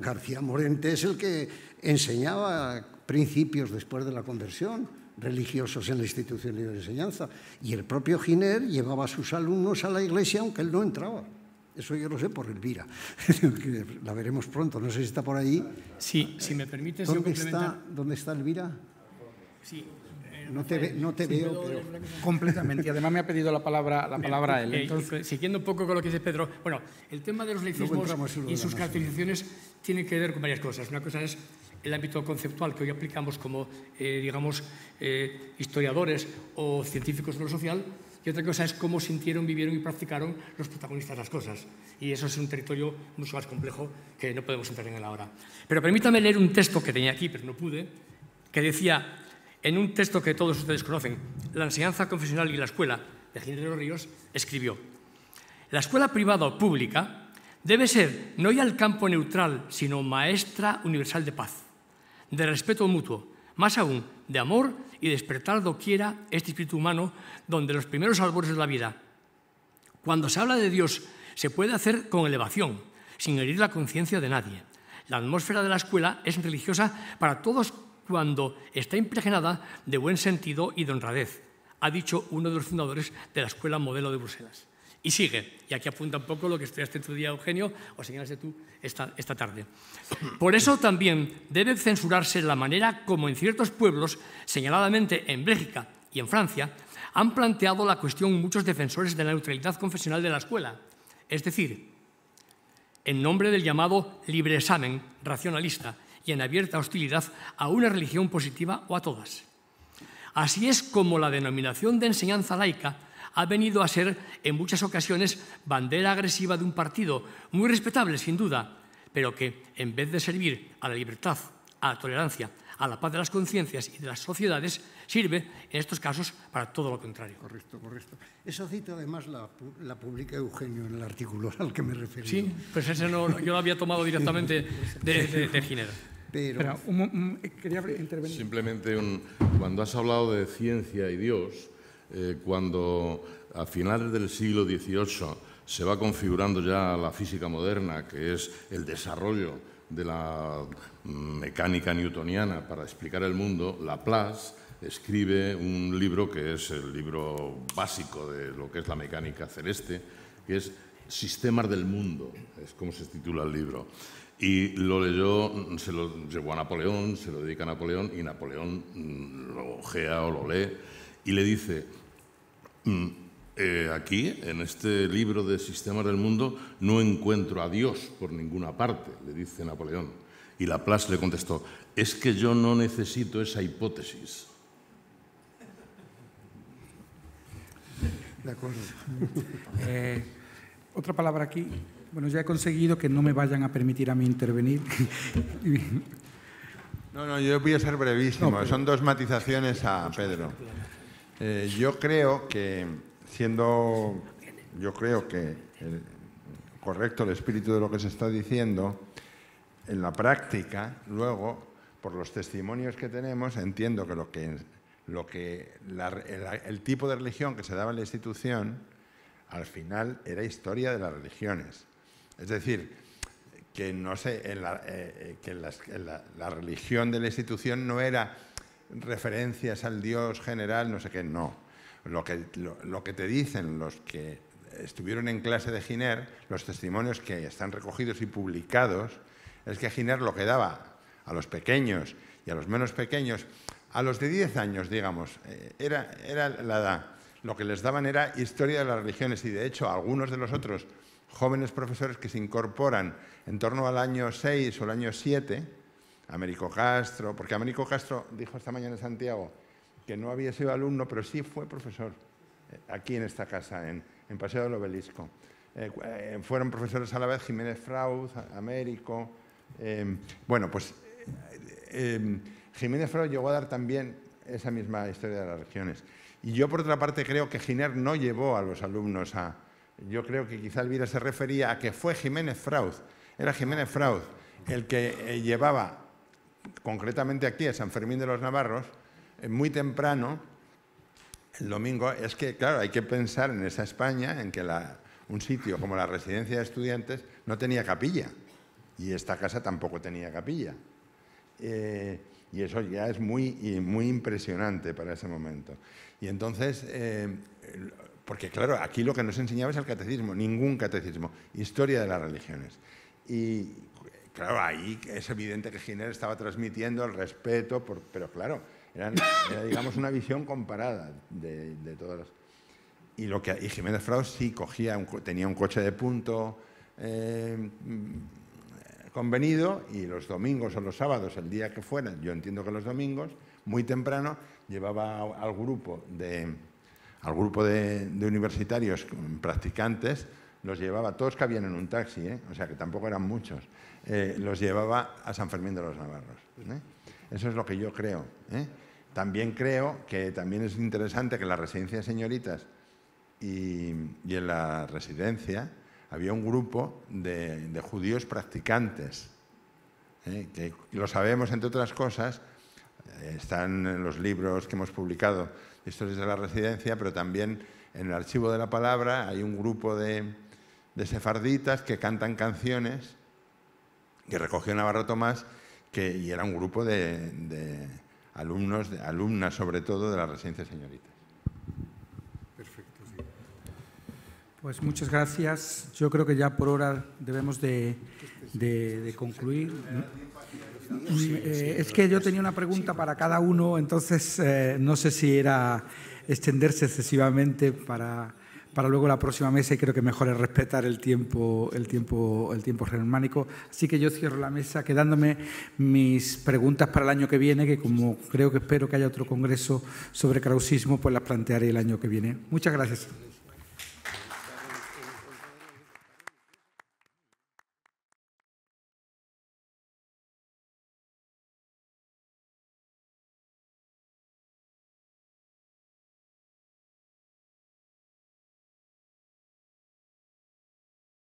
García Morente es el que enseñaba principios después de la conversión religiosos en la institución de enseñanza. Y el propio Giner llevaba a sus alumnos a la iglesia aunque él no entraba. Eso yo lo sé por Elvira. la veremos pronto. No sé si está por ahí. Sí, si me permites. ¿Dónde, yo está, ¿dónde está Elvira? Sí, no te, veo, pero completamente. Y además me ha pedido la palabra, la palabra él. Eh, Entonces... Eh, siguiendo un poco con lo que dice Pedro, bueno, el tema de los laicismos y sus caracterizaciones tiene que ver con varias cosas. Una cosa es el ámbito conceptual que hoy aplicamos como, eh, digamos, historiadores o científicos de lo social, y otra cosa es cómo sintieron, vivieron y practicaron los protagonistas las cosas. Y eso es un territorio mucho más complejo que no podemos entrar en él ahora. Pero permítame leer un texto que tenía aquí, pero no pude, que decía en un texto que todos ustedes conocen, La enseñanza confesional y la escuela, de Ginés los Ríos, escribió, La escuela privada o pública debe ser no ya el campo neutral, sino maestra universal de paz, de respeto mutuo, más aún de amor y despertar doquiera este espíritu humano donde los primeros albores de la vida. Cuando se habla de Dios, se puede hacer con elevación, sin herir la conciencia de nadie. La atmósfera de la escuela es religiosa para todos cuando está impregnada de buen sentido y de honradez, ha dicho uno de los fundadores de la Escuela Modelo de Bruselas. Y sigue, y aquí apunta un poco lo que estudiaste tu día, Eugenio, o señalaste tú esta, esta tarde. Por eso también debe censurarse la manera como en ciertos pueblos, señaladamente en Bélgica y en Francia, han planteado la cuestión muchos defensores de la neutralidad confesional de la escuela. Es decir, en nombre del llamado libre examen racionalista, y en abierta hostilidad a una religión positiva o a todas. Así es como la denominación de enseñanza laica ha venido a ser en muchas ocasiones bandera agresiva de un partido, muy respetable sin duda, pero que en vez de servir a la libertad, a la tolerancia, a la paz de las conciencias y de las sociedades, Sirve, en estos casos, para todo lo contrario. Correcto, correcto. eso cita, además, la, la publica Eugenio en el artículo al que me refería. Sí, pues ese no, yo lo había tomado directamente de, de, Ginebra. Pero... Eh, quería intervenir. Simplemente, cuando has hablado de ciencia y Dios, eh, cuando a finales del siglo XVIII se va configurando ya la física moderna, que es el desarrollo de la mm, mecánica newtoniana para explicar el mundo, Laplace escribe un libro que es el libro básico de lo que es la mecánica celeste, que es Sistemas del Mundo, es como se titula el libro. Y lo leyó, se lo llevó a Napoleón, se lo dedica a Napoleón y Napoleón mm, lo ojea o lo lee y le dice, mm, eh, aquí, en este libro de Sistemas del Mundo, no encuentro a Dios por ninguna parte, le dice Napoleón. Y Laplace le contestó, es que yo no necesito esa hipótesis. De acuerdo. Eh, otra palabra aquí. Bueno, ya he conseguido que no me vayan a permitir a mí intervenir. No, no, yo voy a ser brevísimo. Son dos matizaciones a Pedro. Eh, yo creo que, siendo, yo creo que correcto el espíritu de lo que se está diciendo, en la práctica, luego, por los testimonios que tenemos, entiendo que lo que lo que el, tipo de religión que se daba en la institución, al final era historia de las religiones. Es decir, que, no sé, la, eh, eh, que la, religión de la institución no era referencias al Dios general, no sé qué, no. Lo que, lo que, te dicen los que estuvieron en clase de Giner, los testimonios que están recogidos y publicados, es que Giner lo que daba a los pequeños y a los menos pequeños a los de 10 años, digamos, eh, era, era la edad, lo que les daban era historia de las religiones y de hecho algunos de los otros jóvenes profesores que se incorporan en torno al año 6 o el año 7, Américo Castro, porque Américo Castro dijo esta mañana en Santiago que no había sido alumno, pero sí fue profesor eh, aquí en esta casa, en, Paseo del Obelisco. Eh, fueron profesores a la vez Jiménez Fraud, Américo. bueno, pues Jiménez Fraud llegó a dar también esa misma historia de las regiones. Y yo, por otra parte, creo que Giner no llevó a los alumnos a... Yo creo que quizá Elvira se refería a que fue Jiménez Fraud, era Jiménez Fraud el que eh, llevaba concretamente aquí a San Fermín de los Navarros, eh, muy temprano, el domingo, es que, claro, hay que pensar en esa España en que un sitio como la residencia de estudiantes no tenía capilla y esta casa tampoco tenía capilla. Eh, y eso ya es muy, muy impresionante para ese momento. Y entonces, eh, porque claro, aquí lo que nos enseñaba es el catecismo, ningún catecismo, historia de las religiones. Y claro, ahí es evidente que Giner estaba transmitiendo el respeto, por, pero claro, era digamos una visión comparada de, de todas Y, lo que, Jiménez Fraus sí cogía tenía un coche de punto, eh, convenido y los domingos o los sábados, el día que fuera, yo entiendo que los domingos, muy temprano, llevaba al grupo de, al grupo de, universitarios practicantes, los llevaba, todos cabían en un taxi, ¿eh? o sea que tampoco eran muchos, eh, los llevaba a San Fermín de los Navarros. ¿eh? Eso es lo que yo creo. También creo que también es interesante que la residencia de señoritas y, y en la residencia, había un grupo de, judíos practicantes, ¿eh? que lo sabemos, entre otras cosas, eh, están en los libros que hemos publicado, historias de la residencia, pero también en el archivo de la palabra hay un grupo de, sefarditas que cantan canciones que recogió Navarro Tomás, que, y era un grupo de, alumnos, de, alumnas sobre todo de la residencia señorita. Pues muchas gracias. Yo creo que ya por hora debemos de, concluir. Mm, eh, es que yo tenía una pregunta para cada uno, entonces eh, no sé si era extenderse excesivamente para, para luego la próxima mesa y creo que mejor es respetar el tiempo, el tiempo, el tiempo germánico. Así que yo cierro la mesa quedándome mis preguntas para el año que viene, que como creo que espero que haya otro congreso sobre krausismo, pues las plantearé el año que viene. Muchas gracias.